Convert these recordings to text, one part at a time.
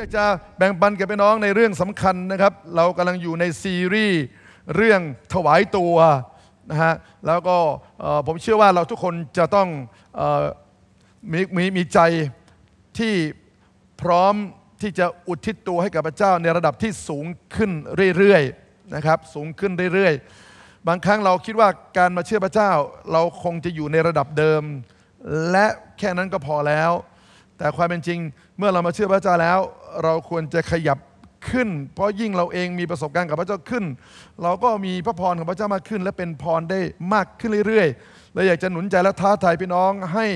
อยากจะแบ่งปันกับพี่น้องในเรื่องสำคัญนะครับ เรากำลังอยู่ในซีรีส์ เรื่องถวายตัวนะฮะแล้วก็ผมเชื่อว่าเราทุกคนจะต้องอมมีมีใจที่พร้อมที่จะอุทิศตัวให้กับพระเจ้าในระดับที่สูงขึ้นเรื่อยๆนะครับสูงขึ้นเรื่อยๆ บางครั้งเราคิดว่าการมาเชื่อพระเจ้าเราคงจะอยู่ในระดับเดิม และแค่นั้นก็พอแล้วแต่ความเป็นจริงเมื่อเรามาเชื่อพระเจ้าแล้ว เราควรจะขยับขึ้น เพราะยิ่งเราเองมีประสบการณ์กับพระเจ้าขึ้น เราก็มีพระพรของพระเจ้ามากขึ้น และเป็นพรได้มากขึ้นเรื่อยๆเราอยากจะหนุนใจและท้าทายพี่น้อง ให้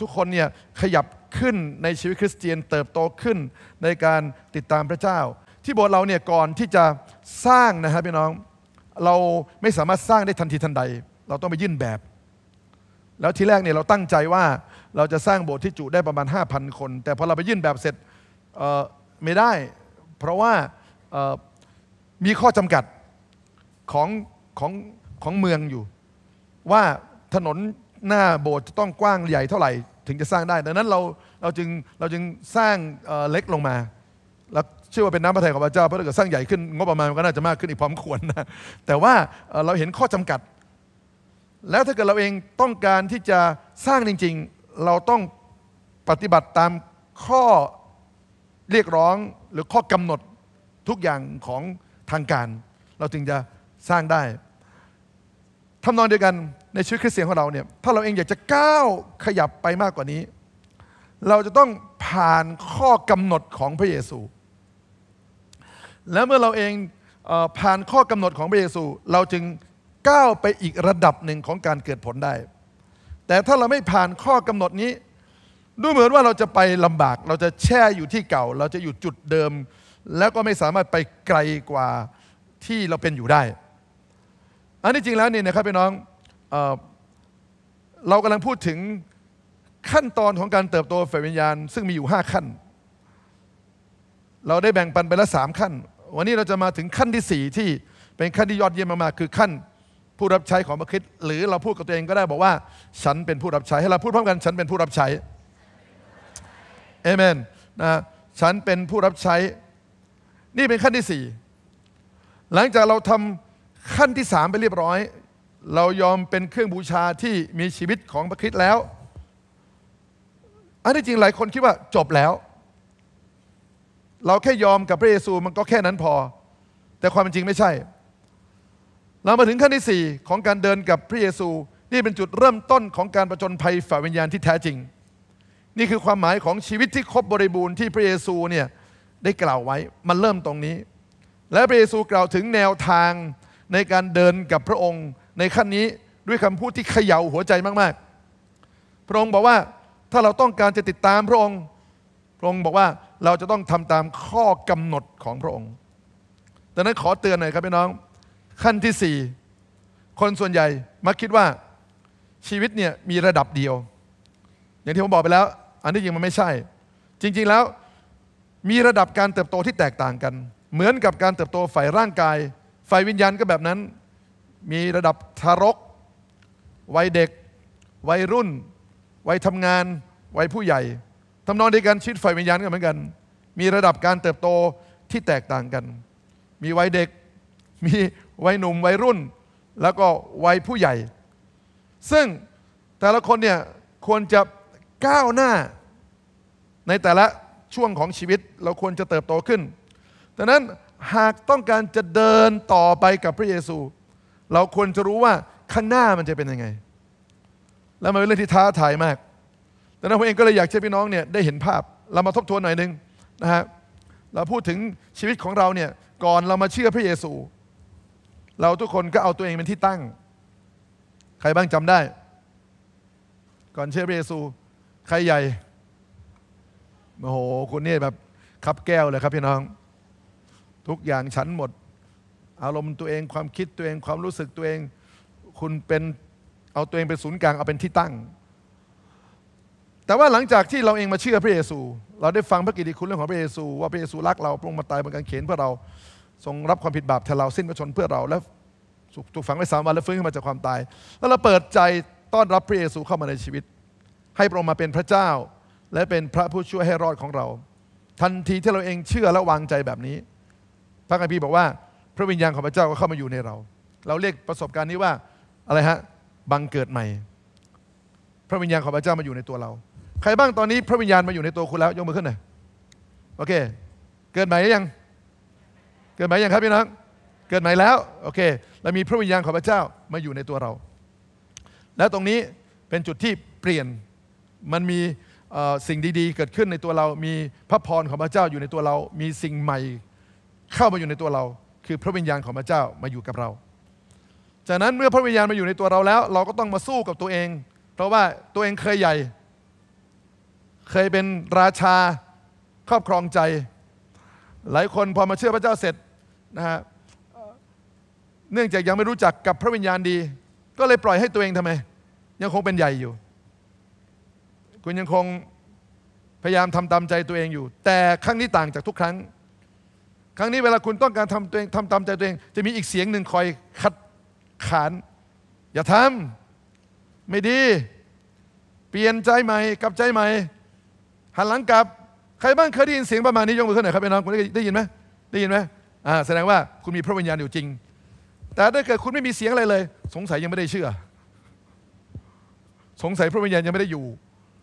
ทุกคนเนี่ยขยับขึ้นในชีวิตคริสเตียนเติบโตขึ้นในการติดตามพระเจ้า ที่โบสถ์เราเนี่ยก่อนที่จะสร้างนะครับพี่น้อง เราไม่สามารถสร้างได้ทันทีทันใด เราต้องไปยื่นแบบ แล้วทีแรกเนี่ยเราตั้งใจว่าเราจะสร้างโบสถ์ที่จุได้ประมาณ 5,000 คนแต่พอเราไปยื่นแบบเสร็จไม่ได้ เพราะว่ามีข้อจำกัด ของของของเมืองอยู่ ว่าถนนหน้าโบสถ์จะต้องกว้างใหญ่เท่าไหร่ถึงจะสร้างได้ ดังนั้นเราเราจึงเราจึงสร้างเล็กลงมาแล้วเชื่อว่าเป็นน้ำพระทัยของพระเจ้าเพราะถ้าเกิดสร้างใหญ่ขึ้นงบประมาณมันก็น่าจะมากขึ้นอีกพร้อมควรนะแต่ว่าเราเห็นข้อจำกัด แล้วถ้าเกิดเราเองต้องการที่จะสร้างจริง ๆเราต้องปฏิบัติตามข้อเรียกร้องหรือข้อกำหนดทุกอย่างของทางการ เราจึงจะสร้างได้ทำนองเดียวกัน ในชีวิตคริสเตียนของเราเนี่ยถ้าเราเองอยากจะก้าวขยับไปมากกว่านี้ เราจะต้องผ่านข้อกำหนดของพระเยซู แล้วเมื่อเราเองผ่านข้อกำหนดของพระเยซู เราจึงก้าวไปอีกระดับหนึ่งของการเกิดผลได้แต่ถ้าเราไม่ผ่านข้อกำหนดนี้ ดูเหมือนว่าเราจะไปลำบาก เราจะแช่อยู่ที่เก่า เราจะอยู่จุดเดิม แล้วก็ไม่สามารถไปไกลกว่าที่เราเป็นอยู่ได้ อันนี้จริงแล้วเนี่ยนะครับพี่น้องเอเรากำลังพูดถึงขั้นตอนของการเติบโตฝ่ายวิญญาณ ซึ่งมีอยู่5ขั้น เราได้แบ่งปันไปละสามขั้น วันนี้เราจะมาถึงขั้นที่ 4 ที่เป็นขั้นที่ยอดเยี่ยมมากๆคือขั้นผู้รับใช้ของพระคิดหรือเราพูดกับตัวเองก็ได้บอกว่า ฉันเป็นผู้รับใช้ให้เราพูดพร้อมกัน ฉันเป็นผู้รับใช้เอเมนนะฉันเป็นผู้รับใช้นี่เป็นขั้นที่สี่หลังจากเราทำขั้นที่สามไปเรียบร้อย เรายอมเป็นเครื่องบูชาที่มีชีวิตของพระคิดแล้ว อันที่จริงหลายคนคิดว่าจบแล้ว เราแค่ยอมกับพระเยซูมันก็แค่นั้นพอ แต่ความจริงไม่ใช่เรามาถึงขั้นที่4ของการเดินกับพระเยซูนี่เป็นจุดเริ่มต้นของการประจนภัยฝ่ายวิญญาณที่แท้จริง นี่คือความหมายของชีวิตที่ครบบริบูรณ์ที่พระเยซูเนี่ยได้กล่าวไว้มันเริ่มตรงนี้ และพระเยซูกล่าวถึงแนวทางในการเดินกับพระองค์ในขั้นนี้ด้วยคำพูดที่เขย่าหัวใจมาก ๆ พระองค์บอกว่าถ้าเราต้องการจะติดตามพระองค์พระองค์บอกว่าเราจะต้องทำตามข้อกำหนดของพระองค์ดังนั้นขอเตือนหน่อยครับพี่น้องขั้นที่สี่ คนส่วนใหญ่มักคิดว่าชีวิตเนี่ยมีระดับเดียว อย่างที่ผมบอกไปแล้ว อันนี้จริงมันไม่ใช่ จริง ๆแล้วมีระดับการเติบโตที่แตกต่างกัน เหมือนกับการเติบโตฝ่ายร่างกาย ฝ่ายวิญญาณก็แบบนั้น มีระดับทารก วัยเด็ก วัยรุ่น วัยทำงาน วัยผู้ใหญ่ทำนองเดียวกันชีวิตฝ่ายวิญญาณก็เหมือนกัน มีระดับการเติบโตที่แตกต่างกัน มีวัยเด็กมีวัยหนุ่มวัยรุ่นแล้วก็วัยผู้ใหญ่ ซึ่งแต่ละคนเนี่ยควรจะก้าวหน้า ในแต่ละช่วงของชีวิตเราควรจะเติบโตขึ้นดังนั้นหากต้องการจะเดินต่อไปกับพระเยซู เราควรจะรู้ว่าข้างหน้ามันจะเป็นยังไง แล้วมันเป็นเรื่องที่ท้าทายมากดังนั้นผมเองก็เลยอยากให้พี่น้องเนี่ยได้เห็นภาพเรามาทบทวนหน่อยนึงนะฮะ เราพูดถึงชีวิตของเราเนี่ยก่อนเรามาเชื่อพระเยซูเราทุกคนก็เอาตัวเองเป็นที่ตั้ง ใครบ้างจำได้ ก่อนเชื่อพระเยซู ใครใหญ่โอ้โห คุณนี่แบบขับแก้วเลยครับพี่น้อง ทุกอย่างฉันหมด อารมณ์ตัวเอง ความคิดตัวเอง ความรู้สึกตัวเอง คุณเป็น เอาตัวเองเป็นศูนย์กลาง เอาเป็นที่ตั้ง แต่ว่าหลังจากที่เราเองมาเชื่อพระเยซู เราได้ฟังพระกิตติคุณเรื่องของพระเยซู ว่าพระเยซูรักเราพระองค์มาตายบนกางเขนเพื่อเราทรงรับความผิดบาปแทนเราสิ้นพระชนเพื่อเราและถูกฝังไว้สามวันแล้วฟื้นขึ้นมาจากความตาย แล้วเราเปิดใจต้อนรับพระเยซูเข้ามาในชีวิต ให้พระองค์มาเป็นพระเจ้า และเป็นพระผู้ช่วยให้รอดของเรา ทันทีที่เราเองเชื่อและวางใจแบบนี้ พระคัมภีร์บอกว่า พระวิญญาณของพระเจ้าก็เข้ามาอยู่ในเรา เราเรียกประสบการณ์นี้ว่าอะไรฮะบังเกิดใหม่ พระวิญญาณของพระเจ้ามาอยู่ในตัวเรา ใครบ้างตอนนี้พระวิญญาณมาอยู่ในตัวคุณแล้ว ยกมือขึ้นหน่อยโอเค เกิดใหม่หรือยังเกิดใหม่ยังครับพี่น้อง เกิดใหม่แล้วโอเคเรามีพระวิญญาณของพระเจ้ามาอยู่ในตัวเรา แล้วตรงนี้เป็นจุดที่เปลี่ยนมันมีสิ่งดีๆ เกิดขึ้นในตัวเรา มีพระพรของพระเจ้าอยู่ในตัวเรา มีสิ่งใหม่เข้ามาอยู่ในตัวเรา คือพระวิญญาณของพระเจ้ามาอยู่กับเราจากนั้นเมื่อพระวิญญาณมาอยู่ในตัวเราแล้ว เราก็ต้องมาสู้กับตัวเอง เพราะว่าตัวเองเคยใหญ่ เคยเป็นราชาครอบครองใจ หลายคนพอมาเชื่อพระเจ้าเสร็จนะฮะเนื่องจากยังไม่รู้จักกับพระวิญญาณดี ก็เลยปล่อยให้ตัวเองทำไม ยังคงเป็นใหญ่อยู่ คุณยังคงพยายามทำตามใจตัวเองอยู่ แต่ครั้งนี้ต่างจากทุกครั้ง ครั้งนี้เวลาคุณต้องการทำตัวเองทำตามใจตัวเอง จะมีอีกเสียงหนึ่งคอยขัดขาน อย่าทำไม่ดี เปลี่ยนใจใหม่กลับใจใหม่หันหลังกลับใครบ้างเคยได้ยินเสียงประมาณนี้ยกมือขึ้นหน่อยครับพี่น้องคุณได้ยินไหมได้ยินไหมแสดงว่าคุณมีพระวิญญาณอยู่จริง แต่ถ้าเกิดคุณไม่มีเสียงอะไรเลย สงสัยยังไม่ได้เชื่อ สงสัยพระวิญญาณยังไม่ได้อยู่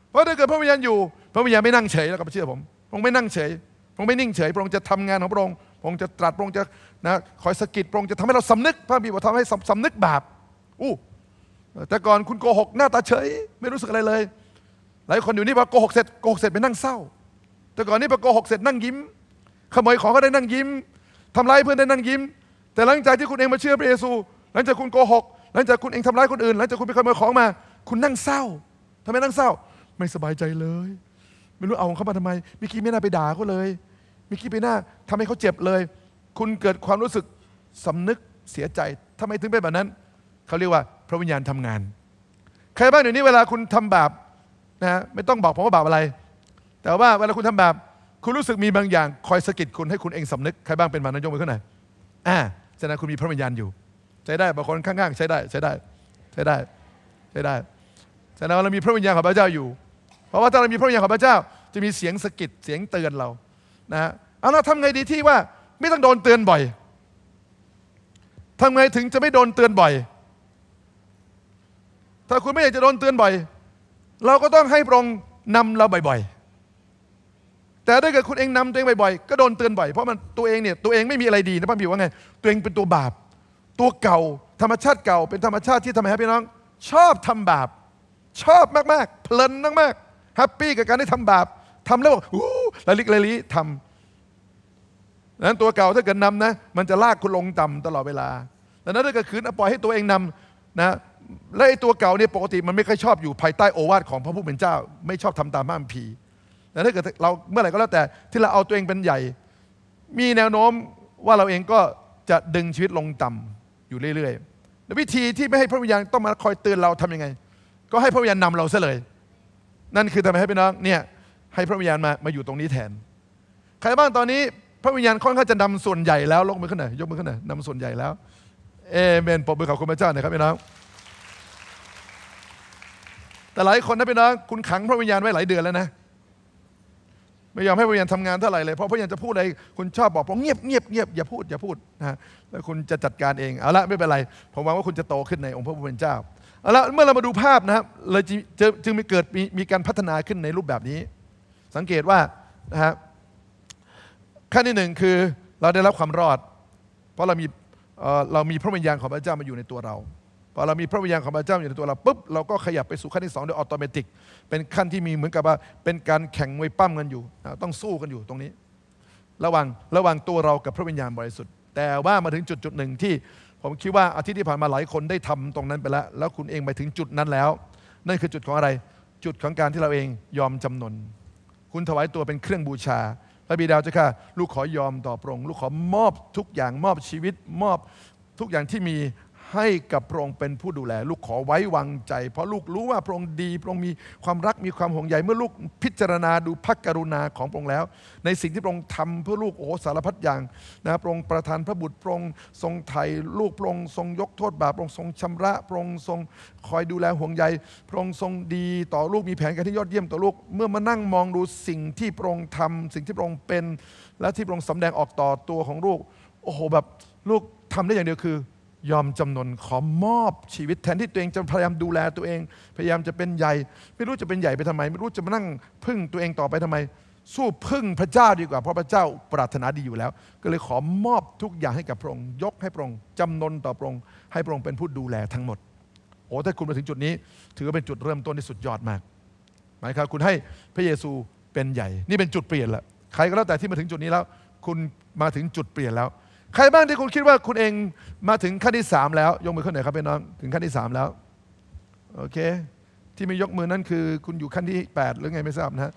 เพราะถ้าเกิดพระวิญญาณอยู่ พระวิญญาณไม่นั่งเฉยแล้วก็เชื่อผมพระองค์ไม่นั่งเฉย พระองค์ไม่นิ่งเฉยพระองค์จะทำงานของพระองค์พระองค์จะตรัสพระองค์จะนะคอยสะกิดพระองค์จะทำให้เราสำนึกพระบิดาทำให้สำนึกบาปอู้แต่ก่อนคุณโกหกหน้าตาเฉย ไม่รู้สึกอะไรเลย หลายคนอยู่นี่พอโกหกเสร็จโกหกเสร็จไปนั่งเศร้า แต่ก่อนนี่พอโกหกเสร็จนั่งยิ้มขโมยของก็ได้นั่งยิ้มทำร้ายเพื่อนได้นั่งยิ้ม แต่หลังจากที่คุณเองมาเชื่อพระเยซู หลังจากคุณโกหกหลังจากคุณเองทำร้ายคนอื่น หลังจากคุณไปขโมยของมา คุณนั่งเศร้าทำไมนั่งเศร้า ไม่สบายใจเลย ไม่รู้เอาของเขามาทำไมมิกี้ไม่น่าไปด่าเขาเลยมิกี้ไปหน้าทำให้เขาเจ็บเลย คุณเกิดความรู้สึกสำนึกเสียใจทำไมถึงเป็นแบบนั้น เขาเรียกว่า พระวิญญาณทำงาน ใครบ้างเดี๋ยวนี้เวลาคุณทำบาปนะไม่ต้องบอกผมว่าบาปอะไร แต่ว่าเวลาคุณทำบาปคุณรู้สึกมีบางอย่างคอยสะกิดคุณให้คุณเองสำนึก ใครบ้างเป็นมานายกมือขึ้นหนอ่า ฉะนั้นคุณมีพระวิญญาณอยู่ ใช้ได้บางคนข้างๆใช้ได้ใช้ได้ ใช้ได้ใช้ได้ ฉะนั้นเรามีพระวิญญาณของพระเจ้าอยู่ เพราะว่าถ้าเรามีพระวิญญาณของพระเจ้าจะมีเสียงสะกิดเสียงเตือนเรา นะฮะเอาลรทำไงดีที่ว่าไม่ต้องโดนเตือนบ่อยทำไงถึงจะไม่โดนเตือนบ่อย ถ้าคุณไม่อยากจะโดนเตือนบ่อย เราก็ต้องให้พระองค์นำเราบ่อย ๆแต่ถ้าเกิดคุณเองนำตัวเองบ่อยๆ ก็โดนเตือนบ่อย เพราะมันตัวเองเนี่ยตัวเองไม่มีอะไรดีนะพี่บิวว่าไงตัวเองเป็นตัวบาปตัวเก่า ธรรมชาติเก่า เป็นธรรมชาติที่ทำไมครับพี่น้อง ชอบทำบาปชอบมากๆเพลินมากๆแฮปปี้กับการได้ทำบาปทำแล้วบอกอู้ละลิกละลิทำนั้นตัวเก่าถ้าเกิดนำนะมันจะลากคุณลงต่ำตลอดเวลาแต่นั้นถ้าเกิดคืนปล่อยให้ตัวเองนำนะและไอ้ตัวเก่าเนี่ยปกติมันไม่ค่อยชอบอยู่ภายใต้โอวาทของพระผู้เป็นเจ้าไม่ชอบทำตามห้ามพีแต่ถ้าเกิดเราเมื่อไหร่ก็แล้วแต่ที่เราเอาตัวเองเป็นใหญ่ มีแนวโน้มว่าเราเองก็จะดึงชีวิตลงต่ำอยู่เรื่อย ๆ และวิธีที่ไม่ให้พระวิญญาณต้องมาคอยเตือนเราทํำยังไง ก็ให้พระวิญญาณนำเราซะเลย นั่นคือทำไมให้พี่น้องเนี่ยให้พระวิญญาณมามาอยู่ตรงนี้แทนใครบ้างตอนนี้ พระวิญญาณค่อนข้างจะนำส่วนใหญ่แล้วลงมือขึ้นหน่อยยกมือขึ้นหน่อยนำส่วนใหญ่แล้วเอเมนปรบมือขอบคุณพระเจ้าหน่อยครับพี่น้องแต่หลายคนนะพี่น้องคุณขังพระวิญญาณไว้หลายเดือนแล้วนะไม่ยอมให้พระวิญญาณทำงานเท่าไหร่เลยเพราะพระวิญญาณจะพูดอะไรคุณชอบบอกว่าเงียบเงียบเงียบอย่าพูดอย่าพูดนะแล้วคุณจะจัดการเอง เอาละไม่เป็นไรผมหวังว่าคุณจะโตขึ้นในองค์พระผู้เป็นเจ้าเอาละเมื่อเรามาดูภาพนะครับเลยจึงมีเกิดมีมีการพัฒนาขึ้นในรูปแบบนี้ สังเกตว่านะฮะขั้นที่หนึ่งคือเราได้รับความรอด เพราะเรามีเรามีพระวิญญาณของพระเจ้ามาอยู่ในตัวเราพอเรามีพระวิญญาณของพระเจ้าอยู่ในตัวเราปุ๊บเราก็ขยับไปสู่ขั้นที่สองโดยอัตโนมัติเป็นขั้นที่มีเหมือนกับว่าเป็นการแข่งมวยปั้มกันอยู่ ต้องสู้กันอยู่ตรงนี้ ระหว่างระหว่างตัวเรากับพระวิญญาณบริสุทธิ์ แต่ว่ามาถึงจุดจุดหนึ่งที่ผมคิดว่า อาทิตย์ที่ผ่านมาหลายคนได้ทำตรงนั้นไปแล้ว แล้วคุณเองไปถึงจุดนั้นแล้ว นั่นคือจุดของอะไรจุดของการที่เราเองยอมจำนนคุณถวายตัวเป็นเครื่องบูชา พระบิดาเจ้าค่ะลูกขอยอมต่อพระองค์ลูกขอมอบทุกอย่าง มอบชีวิต มอบทุกอย่างที่มีให้กับพระองค์เป็นผู้ดูแลลูกขอไว้วางใจ เพราะลูกรู้ว่าพระองค์ดี พระองค์มีความรักมีความห่วงใยเมื่อลูกพิจารณาดูพระกรุณาของพระองค์แล้ว ในสิ่งที่พระองค์ทำเพื่อลูกโอ้สารพัดอย่างนะพระองค์ประทานพระบุตรพระองค์ทรงไถ่ลูกพระองค์ทรงยกโทษบาปพระองค์ทรงชำระพระองค์ทรง คอยดูแลห่วงใยพระองค์ทรงดีต่อลูกมีแผนการที่ยอดเยี่ยมต่อลูก เมื่อมานั่งมองดูสิ่งที่พระองค์ทำสิ่งที่พระองค์เป็นและที่พระองค์สำแดงออกต่อตัวของลูก โอ้โหแบบลูกทำได้อย่างเดียวคือยอมจำนนขอมอบชีวิตแทนที่ตัวเองจะพยายามดูแลตัวเอง พยายามจะเป็นใหญ่ ไม่รู้จะเป็นใหญ่ไปทำไม ไม่รู้จะมานั่งพึ่งตัวเองต่อไปทำไม สู้พึ่งพระเจ้าดีกว่าเพราะพระเจ้าปรารถนาดีอยู่แล้ว ก็เลยขอมอบทุกอย่างให้กับพระองค์ยกให้พระองค์จำนนต่อพระองค์ให้พระองค์เป็นผู้ดูแลทั้งหมด โอ้ถ้าคุณมาถึงจุดนี้ ถือว่าเป็นจุดเริ่มต้นที่สุดยอดมาก หมายครับคุณให้พระเยซูเป็นใหญ่นี่เป็นจุดเปลี่ยนละใครก็แล้วแต่ที่มาถึงจุดนี้แล้ว คุณมาถึงจุดเปลี่ยนแล้วใครบ้างที่คุณคิดว่าคุณเองมาถึงขั้นที่สามแล้วยกมือขึ้นหน่อยครับพี่น้องถึงขั้นที่สามแล้วโอเคที่ไม่ยกมือนั่นคือ คุณอยู่ขั้นที่แปดหรือไงไม่ทราบนะ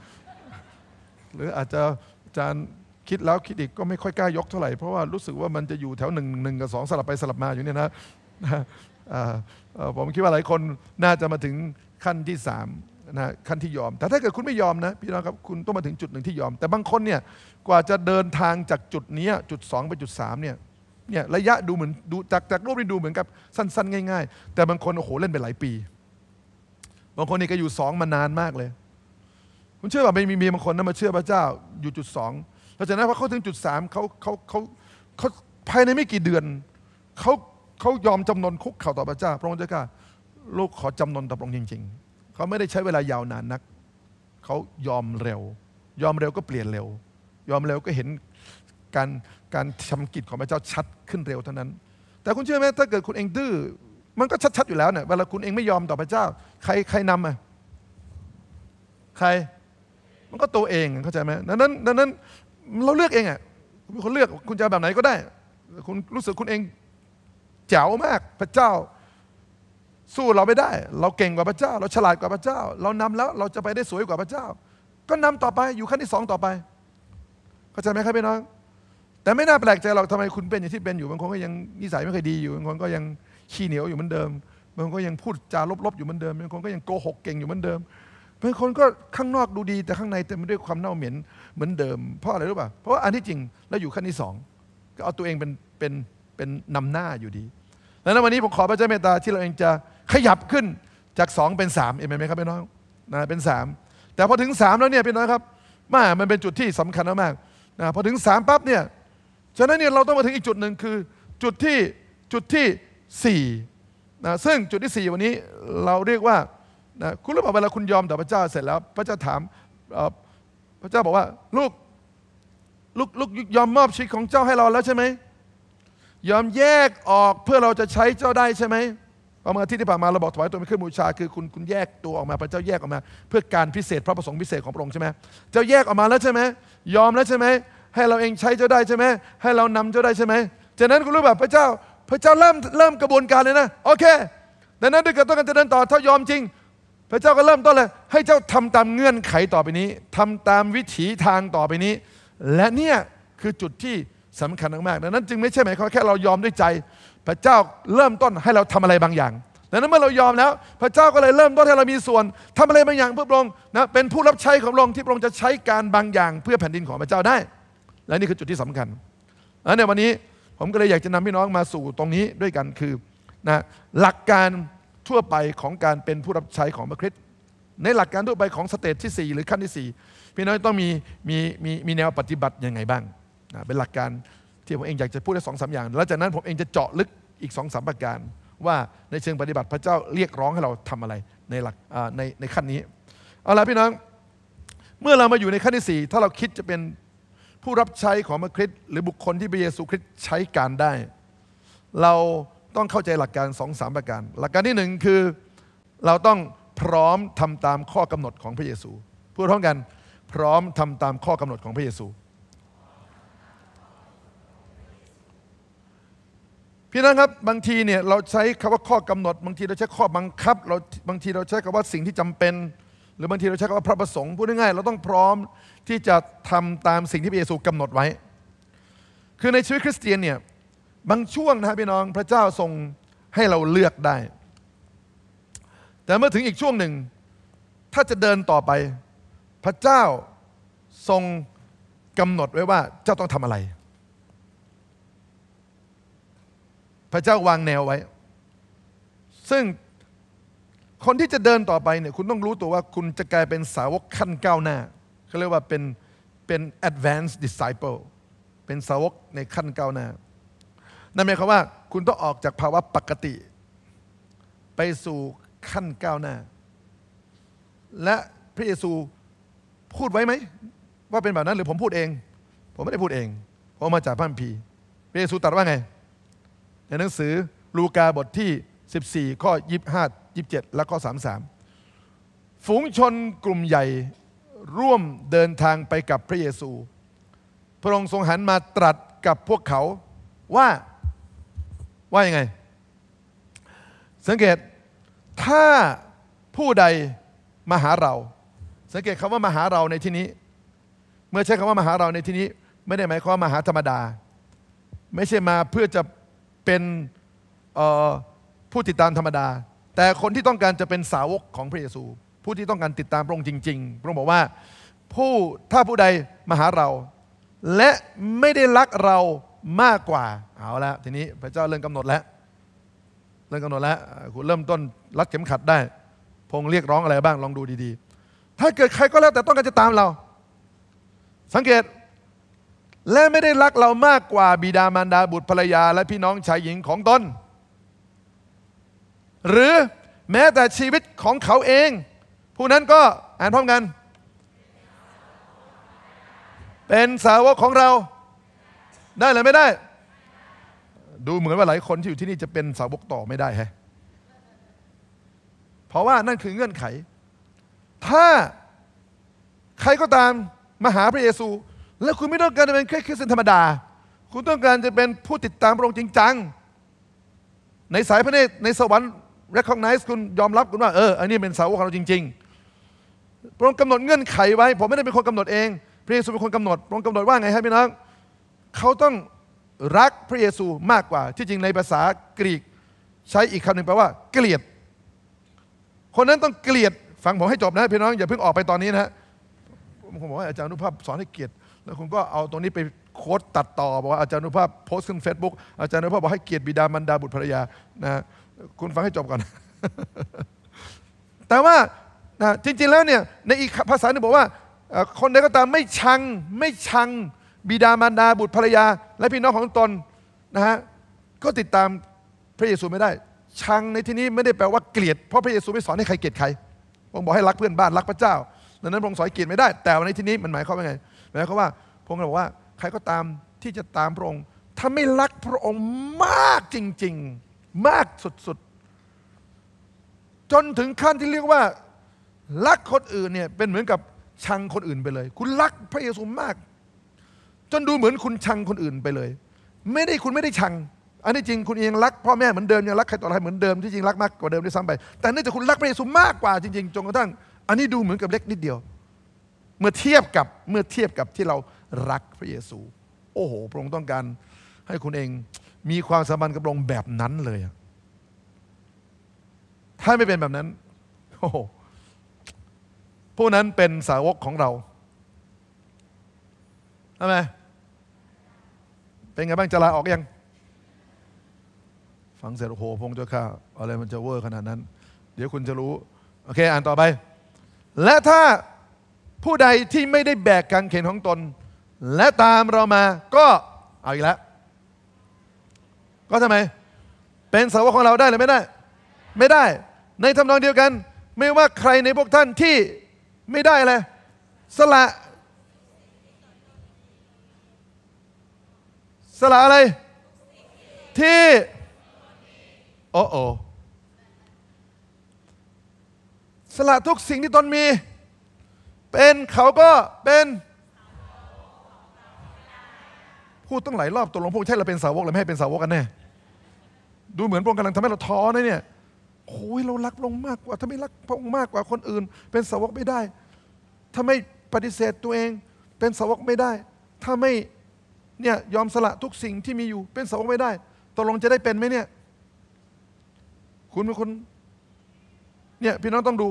หรืออาจจะอาจารย์คิดแล้วคิดอีกก็ไม่ค่อยกล้ายกเท่าไหร่เพราะว่ารู้สึกว่ามันจะอยู่แถวหนึ่งหนึ่งกับสองสลับไปสลับมาอยู่เนี่ยนะผมคิดว่าหลายคนน่าจะมาถึงขั้นที่สามนะขั้นที่ยอม แต่ถ้าเกิดคุณไม่ยอมนะพี่น้องครับคุณต้องมาถึงจุดหนึ่งที่ยอม แต่บางคนเนี่ยกว่าจะเดินทางจากจุดนี้จุด2ไปจุด3เนี่ยเนี่ยระยะดูเหมือนดูจากจากรูปนี้ดูเหมือนกับสั้น ๆ ง่าย ๆ แต่บางคนโอ้โหเล่นไปหลายปี บางคนนี่ก็อยู่สองมานานมากเลยคุณเชื่อป่ะไม่มีมีบางคนนะมาเชื่อพระเจ้าอยู่จุดสองหลังจากนั้นพอเขาถึงจุดสามเขาเขาเขาเขาภายในไม่กี่เดือนเขาเขายอมจำนนคุกเข่าต่อพระเจ้า พระองค์เจ้าข้าลูกขอจำนนต่อพระองค์จริง ๆเขาไม่ได้ใช้เวลายาวนานนักเขายอมเร็ว ยอมเร็วก็เปลี่ยนเร็ว ยอมเร็วก็เห็นการการทำกิจของพระเจ้าชัดขึ้นเร็วเท่านั้น แต่คุณเชื่อไหมถ้าเกิดคุณเองดื้อ มันก็ชัด ๆ อยู่แล้วเนี่ย เวลาคุณเองไม่ยอมต่อพระเจ้า ใครใครนำอ่ะใคร มันก็ตัวเองเข้าใจไหมดังนั้นดังนั้น เราเลือกเองอ่ะคุณเลือกคุณจะแบบไหนก็ได้ คุณรู้สึกคุณเองจ๋วมากพระเจ้าสู้เราไม่ได้ เราเก่งกว่าพระเจ้า เราฉลาดกว่าพระเจ้า เรานำแล้วเราจะไปได้สวยกว่าพระเจ้า ก็นำต่อไปอยู่ขั้นที่สองต่อไป เข้าใจไหมครับพี่น้อง แต่ไม่น่าแปลกใจหรอกทำไมคุณเป็นอย่างที่เป็นอยู่บางคนก็ยังนิสัยไม่เคยดีอยู่บางคนก็ยังขี้เหนียวอยู่เหมือนเดิมบางคนก็ยังพูดจาลบๆอยู่เหมือนเดิมบางคนก็ยังโกหกเก่งอยู่เหมือนเดิมบางคนก็ข้างนอกดูดีแต่ข้างในเต็มไปด้วยความเน่าเหม็นเหมือนเดิม เพราะอะไรรู้ป่ะเพราะว่าอันที่จริงเราอยู่ขั้นที่สองก็เอาตัวเองเป็นเป็นเป็นนำหน้าอยู่ดีแล้นวันนี้ผมขอพระเจ้าเมตตาที่เราเองจะขยับขึ้นจากสองเป็นสามเห็นไหมครับพี่น้องนะเป็นสามแต่พอถึงสามแล้วเนี่ยพี่น้องครับมามันเป็นจุดที่สำคัญมากนะพอถึงสามปั๊บเนี่ยฉะนั้นเนี่ยเราต้องมาถึงอีกจุดหนึ่งคือ จุดที่จุดที่สี่นะซึ่งจุดที่สี่วันนี้เราเรียกว่านะคุณรู้ป่าเวลาคุณยอมต่อพระเจ้าเสร็จแล้วพระเจ้าถามพระเจ้าบอกว่า ลูกลูกลูกยอมมอบชีวิตของเจ้าให้เราแล้วใช่ไหมยอมแยกออกเพื่อเราจะใช้เจ้าได้ใช่ไหมเมื่อที่ที่ผ่านมาเราบอกถวายตัวเป็นเครื่องบูชาคือคุณคุณแยกตัวออกมาพระเจ้าแยกออกมา เพื่อการพิเศษพระประสงค์พิเศษของพระองค์ใช่ไหมเจ้าแยกออกมาแล้วใช่ไหมยอมแล้วใช่ไหมให้เราเองใช้เจ้าได้ใช่ไหมให้เรานำเจ้าได้ใช่ไหมจากนั้นคุณรู้แบบพระเจ้าพระเจ้าเริ่มเริ่มกระบวนการเลยนะโอเคดังนั้นด้วยกันต้องการจะเดินต่อถ้ายอมจริง พระเจ้าก็เริ่มต้นเลย ให้เจ้าทำตามเงื่อนไขต่อไปนี้ ทำตามวิถีทางต่อไปนี้ และเนี่ยคือจุดที่สำคัญมากๆดังนั้นจึงไม่ใช่หมายความแค่เรายอมด้วยใจพระเจ้าเริ่มต้นให้เราทำอะไรบางอย่างดังนั้นเมื่อเรายอมแล้วพระเจ้าก็เลยเริ่มต้นให้เรามีส่วนทำอะไรบางอย่างเพื่อพระองค์นะ เป็นผู้รับใช้ของพระองค์ที่พระองค์จะใช้การบางอย่างเพื่อแผ่นดินของพระเจ้าได้ และนี่คือจุดที่สำคัญแล้วในวันนี้ผมก็เลยอยากจะนำพี่น้องมาสู่ตรงนี้ด้วยกันคือนะหลักการทั่วไปของการเป็นผู้รับใช้ของพระคริสต์ในหลักการทั่วไปของสเตจที่ 4 หรือขั้นที่ 4 พี่น้องต้องมีมีมีมีแนวปฏิบัติยังไงบ้างนะเป็นหลักการที่ผมเองอยากจะพูดได้สองสาอย่างแล้วจากนั้นผมเองจะเจาะลึกอีกสองสามประการว่าในเชิงปฏิบัติพระเจ้าเรียกร้อง ให้เราทำอะไรในหลักในในขั้นนี้เอาละพี่น้องเมื่อเรามาอยู่ในขั้นที่ 4 ถ้าเราคิดจะเป็นผู้รับใช้ของพระคริสต์หรือบุคคลที่พระเยซูคริสต์ใช้การได้ เราต้องเข้าใจหลักการสองสามประการ หลักการที่หนึ่งคือเราต้องพร้อมทำตามข้อกำหนดของพระเยซูพูดพร้อมกันพร้อมทำตามข้อกำหนดของพระเยซูพี่น้องครับบางทีเนี่ยเราใช้คำว่าข้อกำหนด บางทีเราใช้ข้อบังคับเราบางทีเราใช้คำว่าสิ่งที่จำเป็น หรือบางทีเราใช้คำว่าพระประสงค์พูดง่ายๆเราต้องพร้อมที่จะทำตามสิ่งที่พระเยซูกำหนดไว้ คือในชีวิตคริสเตียนเนี่ยบางช่วงนะครับพี่น้องพระเจ้าทรงให้เราเลือกได้ แต่เมื่อถึงอีกช่วงหนึ่ง ถ้าจะเดินต่อไปพระเจ้าทรงกำหนดไว้ว่าเจ้าต้องทำอะไรพระเจ้าวางแนวไว้ ซึ่งคนที่จะเดินต่อไปเนี่ยคุณต้องรู้ตัวว่า คุณจะกลายเป็นสาวกขั้นก้าวหน้าเขาเรียกว่าเป็นเป็น advanced disciple เป็นสาวกในขั้นก้าวหน้า นั่นหมายความว่า คุณต้องออกจากภาวะปกติ ไปสู่ขั้นก้าวหน้า และพระเยซูพูดไว้ไหม ว่าเป็นแบบนั้นหรือผมพูดเอง ผมไม่ได้พูดเองผมมาจากพระคัมภีร์พระเยซูตรัสว่าไงในหนังสือลูกาบทที่14 ข้อ25 27 และข้อ33ฝูงชนกลุ่มใหญ่ร่วมเดินทางไปกับพระเยซู พระองค์ทรงหันมาตรัสกับพวกเขาว่าว่ายังไง สังเกตถ้าผู้ใดมาหาเรา สังเกตคำว่ามาหาเราในที่นี้ เมื่อใช้คำว่ามาหาเราในที่นี้ ไม่ได้หมายความมาหาธรรมดา ไม่ใช่มาเพื่อจะเป็นผู้ติดตามธรรมดา แต่คนที่ต้องการจะเป็นสาวกของพระเยซู ผู้ที่ต้องการติดตามพระองค์จริง ๆ พระองค์บอกว่าผู้ถ้าผู้ใดมาหาเรา และไม่ได้รักเรามากกว่าเอาละทีนี้พระเจ้าเริ่มกำหนดแล้ว เริ่มกำหนดแล้วคุณเริ่มต้นรัดเข็มขัดได้พงเรียกร้องอะไรบ้างลองดูดี ๆ ถ้าเกิดใครก็แล้วแต่ต้องการจะตามเราสังเกตและไม่ได้รักเรามากกว่าบิดามารดาบุตรภรรยา และพี่น้องชายหญิงของตนหรือแม้แต่ชีวิตของเขาเองผู้นั้นก็อ่านพร้อมกัน เป็นสาวกของเรา ได้หรือไม่ได้ ดูเหมือนว่าหลายคนที่อยู่ที่นี่จะเป็นสาวกต่อไม่ได้ฮะเพราะว่านั่นคือเงื่อนไข ถ้าใครก็ตามมาหาพระเยซูและคุณไม่ต้องการจะเป็นแค่คริสเตียนธรรมดา คุณต้องการจะเป็นผู้ติดตามพระองค์จริงจังในสายพระเนตรในสวรรค์แรคของไนส์คุณยอมรับคุณว่าเออ อันนี้เป็นสาวกของเราจริงๆ พระองค์กำหนดเงื่อนไขไว้ ผมไม่ได้เป็นคนกำหนดเอง พระเยซูเป็นคนกำหนดพระองค์กำหนดว่าไงครับพี่น้องเขาต้องรักพระเยซูมากกว่า ที่จริงในภาษากรีก ใช้อีกคำหนึ่งแปลว่าเกลียด คนนั้นต้องเกลียดฟังผมให้จบนะพี่น้องอย่าเพิ่งออกไปตอนนี้นะผมบอกว่าอาจารย์นุภาพสอนให้เกลียดแล้วคุณก็เอาตรงนี้ไปโค้ดตัดต่อ บอกว่าอาจารย์นุภาพโพสต์ขึ้น Facebook อาจารย์นุภาพบอกให้เกียรติบิดามารดาบุตรภรรยานะคุณฟังให้จบก่อนแต่ว่านะจริงๆแล้วเนี่ยในอีกภาษาหนึ่งบอกว่าคนใดก็ตามไม่ชังไม่ชังบิดามารดาบุตรภรรยา และพี่น้องของตนนะฮะก็ติดตามพระเยซูไม่ได้ ชังในที่นี้ไม่ได้แปลว่าเกลียดเพราะพระเยซูไม่สอนให้ใครเกลียดใครพระองค์บอกให้รักเพื่อนบ้านรักพระเจ้าดังนั้นพระองค์สอนเกลียดไม่ได้แต่ในที่นี้มันหมายความว่าไงหมายความว่าพระองค์บอกว่า ใครก็ตามที่จะตามพระองค์ ถ้าไม่รักพระองค์มากจริง ๆมากสุดๆจนถึงขั้นที่เรียกว่ารักคนอื่นเนี่ยเป็นเหมือนกับชังคนอื่นไปเลย คุณรักพระเยซูมาก จนดูเหมือนคุณชังคนอื่นไปเลย ไม่ได้คุณไม่ได้ชัง อันนี้จริงคุณเองรักพ่อแม่เหมือนเดิมยังรักใครต่อใครเหมือนเดิมที่จริงรักมากกว่าเดิมด้วยซ้ำไป แต่เนื่องจากคุณรักพระเยซูมากกว่าจริงๆจนกระทั่งอันนี้ดูเหมือนกับเล็กนิดเดียวเมื่อเทียบกับเมื่อเทียบกับที่เรารักพระเยซู โอ้โหพระองค์ต้องการ ให้คุณเองมีความสัมพันธ์กับพระองค์แบบนั้นเลย ถ้าไม่เป็นแบบนั้น โอ้โหผู้นั้นเป็นสาวกของเราทำไมเป็นไงบ้างจะลาออกอยัง ฟังเสร็จโอ้โหพงเจ้าข้าอะไรมันจะเวอร์ขนาดนั้น เดี๋ยวคุณจะรู้โอเค อ่านต่อไป และถ้าผู้ใดที่ไม่ได้แบกกางเขนของตน และตามเรามา ก็เอาอีกแล้วก็ทำไมเป็นสาวกของเราได้หรือไม่ได้ไม่ได้ ในทานองเดียวกันไม่ว่าใครในพวกท่านที่ไม่ได้อะไรสละสละอะไร ที่โอ้โอสละทุกสิ่งที่ตนมีเป็นเขาก็ เป็นพูดตั้งหลายรอบตกลงพวกใช่เราเป็นสาวกหรือไม่ให้เป็นสาวกกันแน่ดูเหมือนพระองค์กำลังทำให้เราท้อนะเนี่ยโอ้ยเรารักพระองค์มากกว่าถ้าไม่รักพระองค์มากกว่าคนอื่น เป็นสาวกไม่ได้ ถ้าไม่ปฏิเสธตัวเอง เป็นสาวกไม่ได้ ถ้าไม่เนี่ยยอมสละทุกสิ่งที่มีอยู่ เป็นสาวกไม่ได้ตกลงจะได้เป็นไหมเนี่ย คุณเป็นคนเนี่ยพี่น้องต้องดู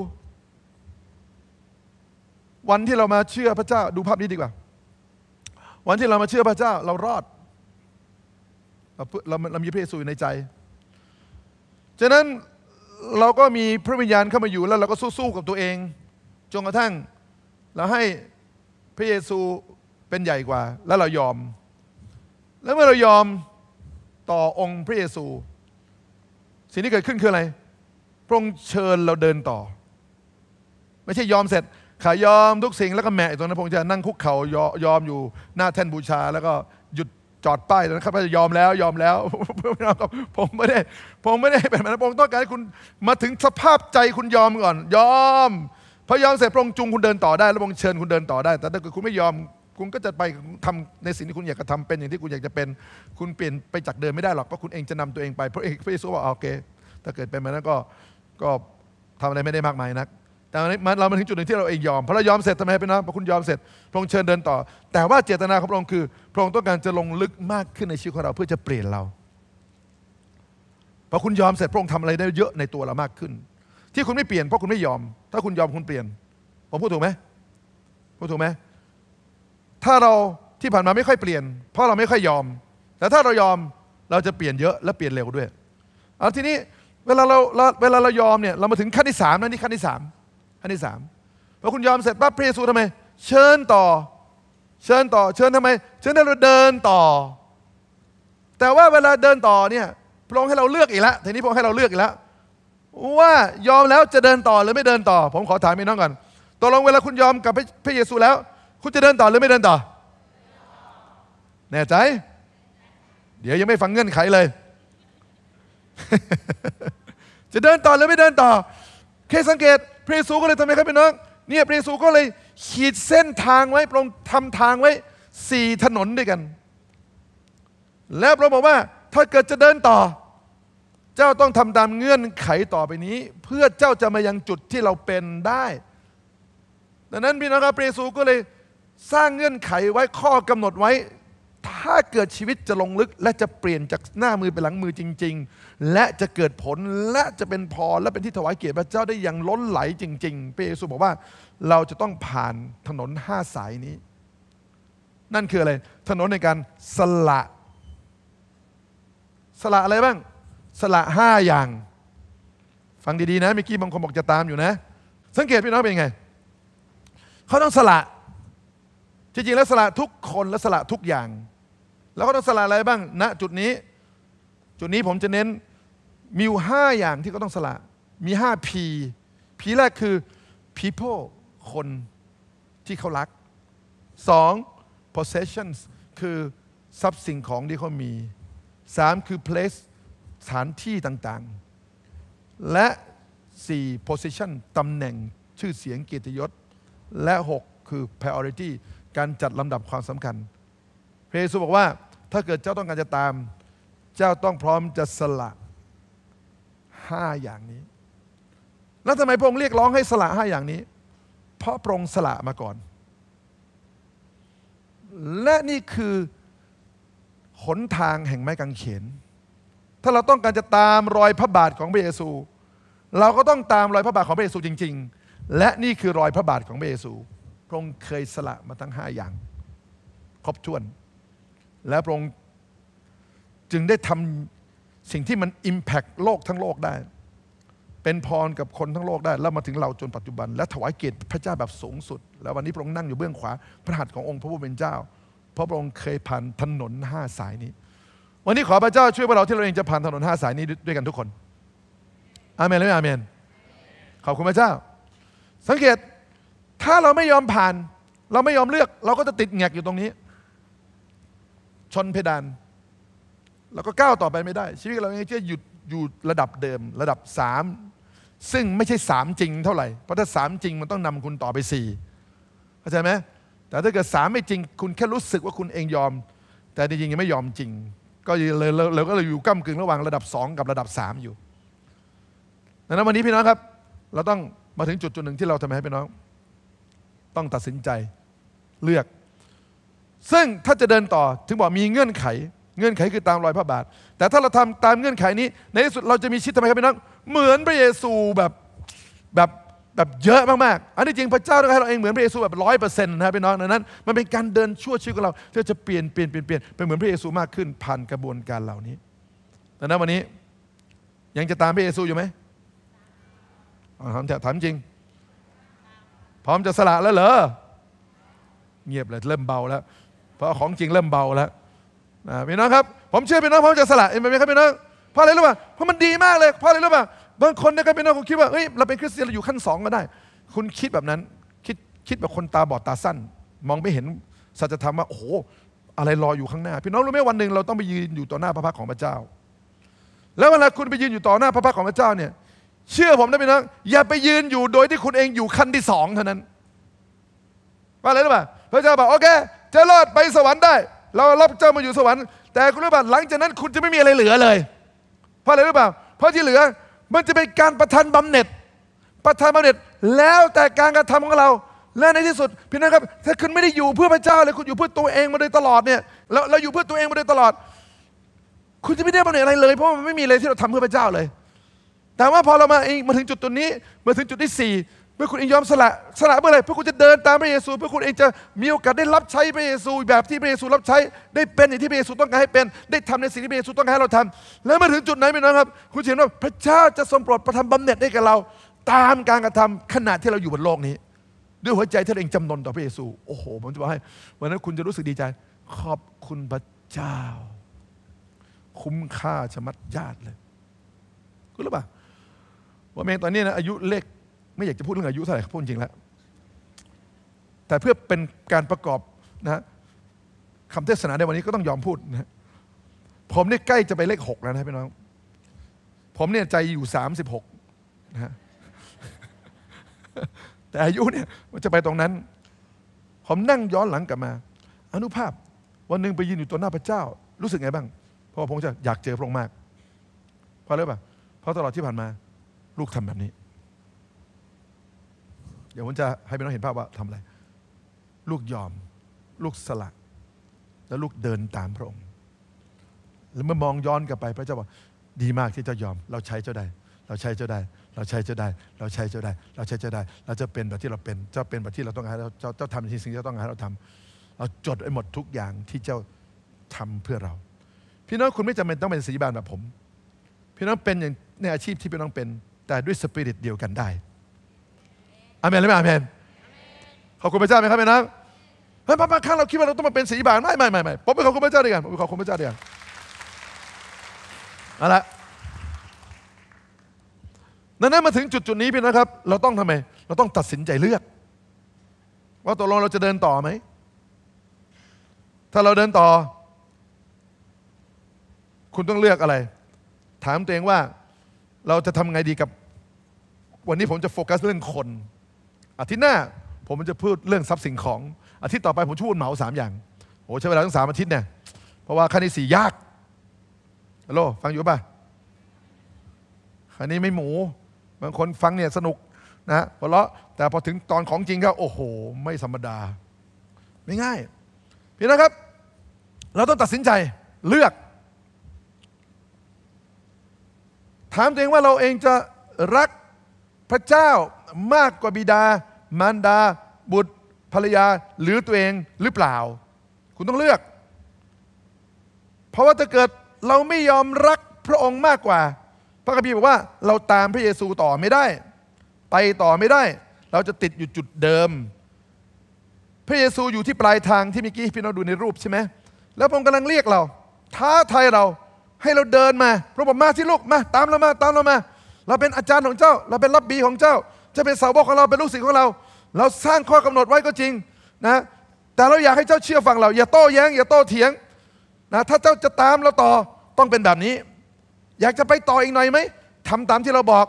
วันที่เรามาเชื่อพระเจ้าดูภาพนี้ดีกว่า วันที่เรามาเชื่อพระเจ้าเรารอด เราเรามีพระเยซูอยู่ในใจ ฉะนั้นเราก็มีพระวิญญาณเข้ามาอยู่แล้วเราก็สู้ๆกับตัวเอง จนกระทั่ง เราให้พระเยซูเป็นใหญ่กว่าแล้วเรายอม แล้วเมื่อเรายอมต่อองค์พระเยซู สิ่งที่เกิดขึ้นคืออะไร พระองค์เชิญเราเดินต่อ ไม่ใช่ยอมเสร็จขายอมทุกสิ่งแล้วก็แหมตรงนั้นพงจะนั่งคุกเข่ายอมอยู่หน้าแท่นบูชาแล้วก็หยุดจอดป้ายตอนนั้นร้พจะยอมแล้วยอมแล้ว ผมไม่ได้ ผมไม่ได้เป็นนั้นพงต้องการให้คุณมาถึงสภาพใจคุณยอมก่อน ยอมพอยอมเสร็จพระองค์จุงคุณเดินต่อได้แล้วพระองค์เชิญคุณเดินต่อได้ แต่ถ้าเกิดคุณไม่ยอม คุณก็จะไปทำในสิ่งที่คุณอยากจะทำเป็นอย่างที่คุณอยากจะเป็นคุณเปลี่ยนไปจากเดิมไม่ได้หรอกเพราะคุณเองจะนำตัวเองไปเพราะเอกพระเยซูบอกโอเคถ้าเกิดเป็นแบบนั้นก็ก็ทำอะไรไม่ได้มากมายนักแต่เรามาถึงจุดหนึ่งที่เราเองยอมพอเรายอมเสร็จทำไมเป็นนะพอคุณยอมเสร็จ พระองค์เชิญเดินต่อ แต่ว่าเจตนาของพระองค์คือ พระองค์ต้องการจะลงลึกมากขึ้นในชีวิตของเรา เพื่อจะเปลี่ยนเราพอคุณยอมเสร็จพระองค์ทำอะไรได้เยอะในตัวเรามากขึ้น ที่คุณไม่เปลี่ยนเพราะคุณไม่ยอม ถ้าคุณยอมคุณเปลี่ยน ผมพูดถูกไหมพูดถูกไหม ถ้าเราที่ผ่านมาไม่ค่อยเปลี่ยนเพราะเราไม่ค่อยยอม แต่ถ้าเรายอมเราจะเปลี่ยนเยอะและเปลี่ยนเร็วด้วยเอาทีนี้เวลาเราเวลาเรายอมเนี่ย เรามาถึงขั้นที่สามนะนี่ขั้นที่สามอันที่สามพอคุณยอมเสร็จปั๊บพระเยซูทำไม เชิญต่อ เชิญต่อ เชิญทำไม เชิญให้เราเดินต่อ แต่ว่าเวลาเดินต่อเนี่ยพระองค์ให้เราเลือกอีกแล้วทีนี้พระองค์ให้เราเลือกอีกแล้วว่ายอมแล้วจะเดินต่อหรือไม่เดินต่อ ผมขอถามพี่น้องก่อนตกลงเวลาคุณยอมกับพระเยซูแล้ว คุณจะเดินต่อหรือไม่เดินต่อ แน่ใจ เดี๋ยวยังไม่ฟังเงื่อนไขเลย จะเดินต่อหรือไม่เดินต่อเคสังเกตระเยซูก็เลยทำไมครับพี่น้องเนี่ยพระเยซูก็เลยขีดเส้นทางไว้พระองค์ทำทางไว้สี่ถนนด้วยกัน แล้วพระองค์บอกว่าถ้าเกิดจะเดินต่อ เจ้าต้องทำตามเงื่อนไขต่อไปนี้ เพื่อเจ้าจะมายังจุดที่เราเป็นได้ดังนั้นพี่น้องครับพระเยซูก็เลยสร้างเงื่อนไขไว้ข้อกำหนดไว้ถ้าเกิดชีวิตจะลงลึกและจะเปลี่ยนจากหน้ามือไปหลังมือจริง ๆ และจะเกิดผลและจะเป็นพอและเป็นที่ถวายเกียรติพระเจ้าได้อย่างล้นไหลจริงๆพระเยซูบอกว่าเราจะต้องผ่านถนนห้าสายนี้ นั่นคืออะไรถนนในการสละ สละอะไรบ้าง สละห้าอย่างฟังดีๆนะเมื่อกี้บางคนบอกจะตามอยู่นะ สังเกตพี่น้องเป็นไงเขาต้องสละจริงแล้วสละทุกคนและสละทุกอย่าง แล้วก็ต้องสละอะไรบ้างณนะจุดนี้จุดนี้ผมจะเน้นมีห้าอย่างที่เขาต้องสละมีห้าพีพีแรกคือ people คนที่เขารักสอง possessions คือทรัพย์สิ่งของที่เขามีสามคือ place สถานที่ต่างๆ และสี่ position ตำแหน่งชื่อเสียงเกียรติยศและหกคือ priority การจัดลำดับความสำคัญพระเยซูบอกว่าถ้าเกิดเจ้าต้องการจะตามเจ้าต้องพร้อมจะสละห้าอย่างนี้แล้วทำไมพระองค์เรียกร้องให้สละห้าอย่างนี้ เพราะพระองค์สละมาก่อน และนี่คือหนทางแห่งไม้กางเขนถ้าเราต้องการจะตามรอยพระบาทของพระเยซู เราก็ต้องตามรอยพระบาทของพระเยซูจริง ๆ และนี่คือรอยพระบาทของพระเยซูพระองค์เคยสละมาทั้งห้าอย่าง ครบถ้วน และพระองค์จึงได้ทำสิ่งที่มันอิมแพคโลกทั้งโลกได้ เป็นพรกับคนทั้งโลกได้ แล้วมาถึงเราจนปัจจุบัน และถวายเกียรติพระเจ้าแบบสูงสุด แล้ววันนี้พระองค์นั่งอยู่เบื้องขวาพระหัตถ์ขององค์พระผู้เป็นเจ้า เพราะพระองค์เคยผ่านถนนห้าสายนี้ วันนี้ขอพระเจ้าช่วยพวกเราที่เราเองจะผ่านถนนห้าสาย นี้ด้วยกันทุกคน อาเมนหรือไม่อาเมน ขอบคุณพระเจ้า สังเกตถ้าเราไม่ยอมผ่าน เราไม่ยอมเลือก เราก็จะติดแงกอยู่ตรงนี้ ชนเพดานเราก็ก้าวต่อไปไม่ได้ ชีวิตเราเองจะหยุดอยู่ระดับเดิมระดับสามซึ่งไม่ใช่สามจริงเท่าไหร่ เพราะถ้าสามจริงมันต้องนำคุณต่อไปสี่เข้าใจไหมแต่ถ้าเกิดสามไม่จริง คุณแค่รู้สึกว่าคุณเองยอม แต่จริงๆยังไม่ยอมจริง ก็เลยเราก็เลยอยู่ก้ากึ่งระหว่างระดับสองกับระดับสามอยู่ดังนั้นวันนี้พี่น้องครับ เราต้องมาถึงจุดจุดหนึ่งที่เราทำให้พี่น้องต้องตัดสินใจเลือก ซึ่งถ้าจะเดินต่อถึงบอกมีเงื่อนไข เงื่อนไขคือตามรอยพระบาท แต่ถ้าเราทำตามเงื่อนไขนี้ในที่สุดเราจะมีชีวิตทำไมครับพี่น้องเหมือนพระเยซูแบบแบบแบบเยอะมากๆอันนี้จริงพระเจ้าต้องให้เราเองเหมือนพระเยซูแบบร้อยเปอร์เซ็นต์นะครับพี่น้องดังนั้นมันเป็นการเดินชั่วชีวิตของเราที่จะเปลี่ยนเปลี่ยนเปลี่ยนเปลี่ยนเป็นเหมือนพระเยซู มากขึ้นผ่านกระบวนการเหล่านี้ดังนั้นวันนี้ยังจะตามพระเยซูอยู่ไหมถามถามจริงพร้อมจะสละแล้วเหรอเงียบเลยเริ่มเบาแล้วเพราะของจริงเริ่มเบาแล้วนะพี่น้องครับผมเชื่อพี่น้องพร้อมจะสละเองไหมครับพี่น้องเพราะอะไรรู้ป่ะเพราะมันดีมากเลยเพราะอะไรรู้ป่ะบางคนนะครับพี่น้องคุณคิดว่าเฮ้ยเราเป็นคริสเตียนเราอยู่ขั้นสองก็ได้ คุณคิดแบบนั้น คิดคิดแบบคนตาบอดตาสั้น มองไม่เห็นสัจธรรมว่าโอ้โห อะไรรออยู่ข้างหน้า พี่น้องรู้ไหมวันหนึ่งเราต้องไปยืนอยู่ต่อหน้าพระพักของพระเจ้า แล้วเวลาคุณไปยืนอยู่ต่อหน้าพระพักของพระเจ้าเนี่ยเชื่อผมนะพี่น้องอย่าไปยืนอยู่โดยที่คุณเองอยู่ขั้นที่สองเท่านั้นว่าอะไรรู้ป่ะพระเจ้าบอกโอเคจะรอดไปสวรรค์ได้ เรารับเจ้ามาอยู่สวรรค์แต่คุณรู้ป่ะหลังจากนั้นคุณจะไม่มีอะไรเหลือเลยเพราะอะไรรู้ป่ะเพราะที่เหลือ มันจะเป็นการประทานบำเหน็จ ประทานบำเหน็จแล้วแต่การกระทำของเรา และในที่สุดพี่น้องครับถ้าคุณไม่ได้อยู่เพื่อพระเจ้าเลยคุณอยู่เพื่อตัวเองมาโดยตลอดเนี่ยเราเราอยู่เพื่อตัวเองมาโดยตลอด คุณจะไม่ได้บำเหน็จอะไรเลยเพราะมันไม่มีอะไรที่เราทำเพื่อพระเจ้าเลยแต่ว่าพอเรามาเองมาถึงจุดตัวนี้ มาถึงจุดที่ 4 เมื่อคุณเองยอมสละสละเมื่อไหร่เพื่อคุณจะเดินตามพระเยซูเพื่อคุณเองจะมีโอกาสได้รับใช้พระเยซูแบบที่พระเยซูรับใช้ได้เป็นอย่างที่พระเยซูต้องการให้เป็น ได้ทำในสิ่งที่พระเยซูต้องการให้เราทำ แล้วมาถึงจุดไหนไม่นะครับ คุณเห็นว่าพระเจ้าจะทรงโปรดประทานบำเหน็จให้กับเราตามการกระทำขณะที่เราอยู่บนโลกนี้ ด้วยหัวใจที่เราเองจำนนต่อพระเยซู โอ้โหผมจะบอกให้วันนั้นคุณจะรู้สึกดีใจ ขอบคุณพระเจ้า คุ้มค่าชะมัดญาติเลย คุณรู้ป่ะผมเองตอนนี้นะอายุเลขไม่อยากจะพูดเรื่องอายุเท่าไหร่พูดจริงแล้ว แต่เพื่อเป็นการประกอบนะคำเทศนาในวันนี้ก็ต้องยอมพูดนะผมเนี่ยใกล้จะไปเลขหกแล้วนะ พี่น้อง ผมเนี่ยใจอยู่สามสิบหกนะแต่อายุเนี่ยมันจะไปตรงนั้น ผมนั่งย้อนหลังกลับมา อนุภาพวันหนึ่งไปยืนอยู่ต่อหน้าพระเจ้า รู้สึกไงบ้างเพราะผมจะอยากเจอพระองค์มากเพราะอเลยป่ะเพราะตลอดที่ผ่านมาลูกทำแบบนี้เดี๋ยวผมจะให้พี่น้องเห็นภาพว่าทำอะไร ลูกยอม ลูกสละ แล้วลูกเดินตามพระองค์แล้วเมื่อมองย้อนกลับไป พระเจ้าบอกดีมากที่เจ้ายอม เราใช้เจ้าได้ เราใช้เจ้าได้ เราใช้เจ้าได้ เราใช้เจ้าได้ เราใช้เจ้าได้ เราจะเป็นแบบที่เราเป็น เจ้าเป็นแบบที่เราต้องการเราเจ้าทำสิ่งที่เจ้าต้องการเราทำ เราจดไว้หมดทุกอย่างที่เจ้าทำเพื่อเราพี่น้องคุณไม่จำเป็นต้องเป็นสีบานแบบผมพี่น้องเป็นอย่างในอาชีพที่พี่น้องเป็นแต่ด้วยสปิริตเดียวกันได้อามนหรือไม่อามนขอบคุณพระเจ้าไหมครับพี่นะเฮ้ยบางครั้งเราคิดว่าเราต้องมาเป็นสีบานไม่ไม่ไม่ไม่ผมไปขอบคุณพระเจ้าดกว่กันผมไปขอบคุณพระเจ้าดีกันนั่นแหละันั่นมาถึงจุดจุดนี้พี่นะครับ เราต้องทำไมเราต้องตัดสินใจเลือก ว่าตกลงเราจะเดินต่อไหม ถ้าเราเดินต่อ คุณต้องเลือกอะไร ถามตัวเองว่าเราจะทำไงดีกับวันนี้ผมจะโฟกัสเรื่องคน อาทิตย์หน้า ผมจะพูด เรื่องทรัพย์สินของ อาทิตย์ต่อไป ผมชะพูนเหมาสามอย่าง โอ้ใช้เวลาตั้งสามอาทิตย์เนี่ย เพราะว่าขั้นที่สี่ยาก ฮัลโหลฟังอยู่ป่ะอันนี้ไม่หมู บางคนฟังเนี่ย สนุก นะหัวเราะ แต่พอถึงตอนของจริงก็โอ้โห ไม่ธรรมดา ไม่ง่าย พี่นะครับ เราต้องตัดสินใจเลือก ถามตัวเองว่าเราเองจะรักพระเจ้ามากกว่าบิดา มารดา บุตร ภรรยา หรือตัวเองหรือเปล่า คุณต้องเลือก เพราะว่าถ้าเกิดเราไม่ยอมรักพระองค์มากกว่า พระคัมภีร์บอกว่าเราตามพระเยซูต่อไม่ได้ ไปต่อไม่ได้ เราจะติดอยู่จุดเดิม พระเยซูอยู่ที่ปลายทางที่เมื่อกี้พี่น้องดูในรูปใช่ไหมแล้วพระองค์กำลังเรียกเราท้าทายเรา ให้เราเดินมา พระบอกมาสิลูกมา ตามเรามาตามเรามาเราเป็นอาจารย์ของเจ้าเราเป็นรับบีของเจ้า จะเป็นสาวกของเราเป็นลูกศิษย์ของเรา เราสร้างข้อกำหนดไว้ก็จริงนะแต่เราอยากให้เจ้าเชื่อฟังเรา อย่าโต้แย้ง อย่าโต้เถียงนะถ้าเจ้าจะตามเราต่อต้องเป็นแบบนี้ อยากจะไปต่ออีกหน่อยไหมทำตามที่เราบอก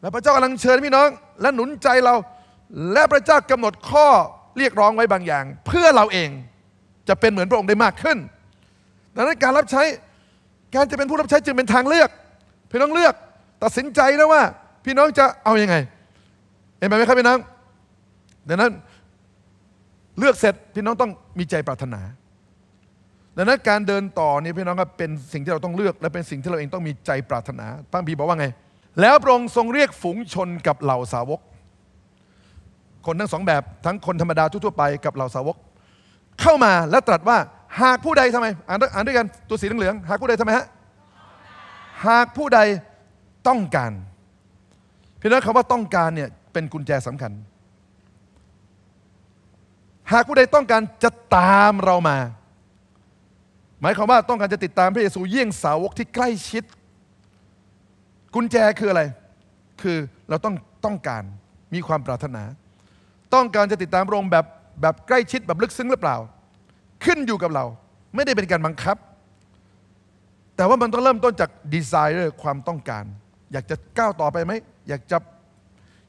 แล้วพระเจ้ากำลังเชิญพี่น้อง และหนุนใจเราและพระเจ้ากำหนดข้อเรียกร้องไว้บางอย่าง เพื่อเราเองจะเป็นเหมือนพระองค์ได้มากขึ้นดังนั้นการรับใช้การจะเป็นผู้รับใช้จึงเป็นทางเลือกพี่น้องเลือกตัดสินใจแล้วว่า พี่น้องจะเอาอยัางไงเห็นไหมครับพี่น้อง ดังนั้นเลือกเสร็จพี่น้องต้องมีใจปรารถนา ดังนั้นการเดินต่อนี้พี่น้องครับเป็นสิ่งที่เราต้องเลือก และเป็นสิ่งที่เราเองต้องมีใจปรารถนาพระบีบอกว่าไง แล้วพระองค์ทรงเรียกฝูงชนกับเหล่าสาวก คนทั้งสองแบบทั้งคนธรรมดาทั่วไปกับเหล่าสาวก เข้ามาและตรัสว่าหากผู้ใดทำไมอ่านอ่านด้วยกันตัวสีเหลืองหากผู้ใดทำไมฮะหากผู้ใดต้องการพี่น้องคำว่าต้องการเนี่ยเป็นกุญแจสำคัญ หากผู้ใดต้องการจะตามเรามา หมายความว่าต้องการจะติดตามพระเยซูเยี่ยงสาวกที่ใกล้ชิด กุญแจคืออะไร คือเราต้องต้องการ มีความปรารถนา ต้องการจะติดตามพระองค์แบบแบบใกล้ชิดแบบลึกซึ้งหรือเปล่า ขึ้นอยู่กับเรา ไม่ได้เป็นการบังคับ แต่ว่ามันต้องเริ่มต้นจากดีไซเนอร์ความต้องการอยากจะก้าวต่อไปไหมอยากจะ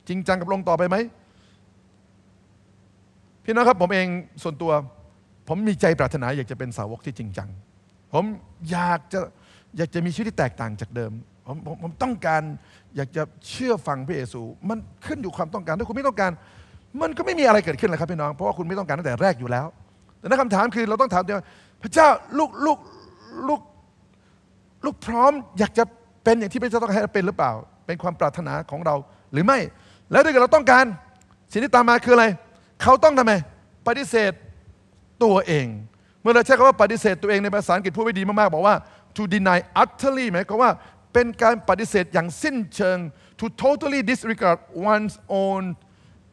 จริงจังกับลงต่อไปไหมพี่น้องครับผมเองส่วนตัว ผมมีใจปรารถนาอยากจะเป็นสาวกที่จริงจัง ผมอยากจะอยากจะมีชีวิตที่แตกต่างจากเดิม ผมผมผมต้องการอยากจะเชื่อฟังพระเยซู มันขึ้นอยู่ความต้องการ ถ้าคุณไม่ต้องการ มันก็ไม่มีอะไรเกิดขึ้นเลยครับพี่น้องเพราะว่าคุณไม่ต้องการตั้งแต่แรกอยู่แล้ว แต่นันคำถามคือเราต้องถามตัวเอพระเจ้าลูกลูกลูกลูกพร้อม อยากจะเป็นอย่างที่พระเจ้าต้องให้เราเป็นหรือเปล่า เป็นความปรารถนาของเราหรือไม่ แล้วถ้าเกิดเราต้องการ สิ่งที่ตามมาคืออะไร เขาต้องทำไม ปฏิเสธตัวเอง เมื่อเราใช้คำว่าปฏิเสธตัวเองในภาษาอังกฤษพูดไว้ดีมากๆ บอกว่า to deny utterly หมายความว่า เป็นการปฏิเสธอย่างสิ้นเชิง to totally disregard one's own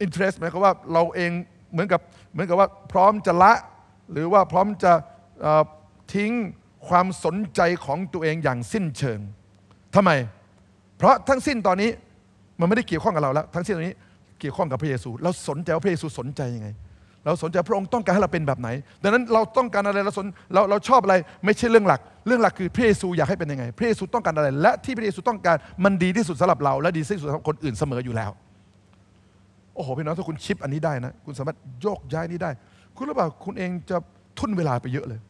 interest หมายความว่าเราเองเหมือนกับเหมือนกับว่าพร้อมจะละ หรือว่าพร้อมจะทิ้งความสนใจของตัวเองอย่างสิ้นเชิงทำไม เพราะทั้งสิ้นตอนนี้มันไม่ได้เกี่ยวข้องกับเราแล้ว ทั้งสิ้นตอนนี้เกี่ยวข้องกับพระเยซู เราสนใจว่าพระเยซูสนใจยังไง เราสนใจพระองค์ต้องการให้เราเป็นแบบไหน ดังนั้นเราต้องการอะไรเราสน เราเราชอบอะไร ไม่ใช่เรื่องหลัก เรื่องหลักคือพระเยซูอยากให้เป็นยังไง พระเยซูต้องการอะไร และที่พระเยซูต้องการมันดีที่สุดสำหรับเรา และดีที่สุดสำหรับคนอื่นเสมออยู่แล้ว โอ้โหพี่น้องถ้าคุณชิปอันนี้ได้นะคุณสามารถโยกย้ายนี้ได้ คุณรู้ป่าคุณเองจะทุ่นเวลาไปเยอะเลย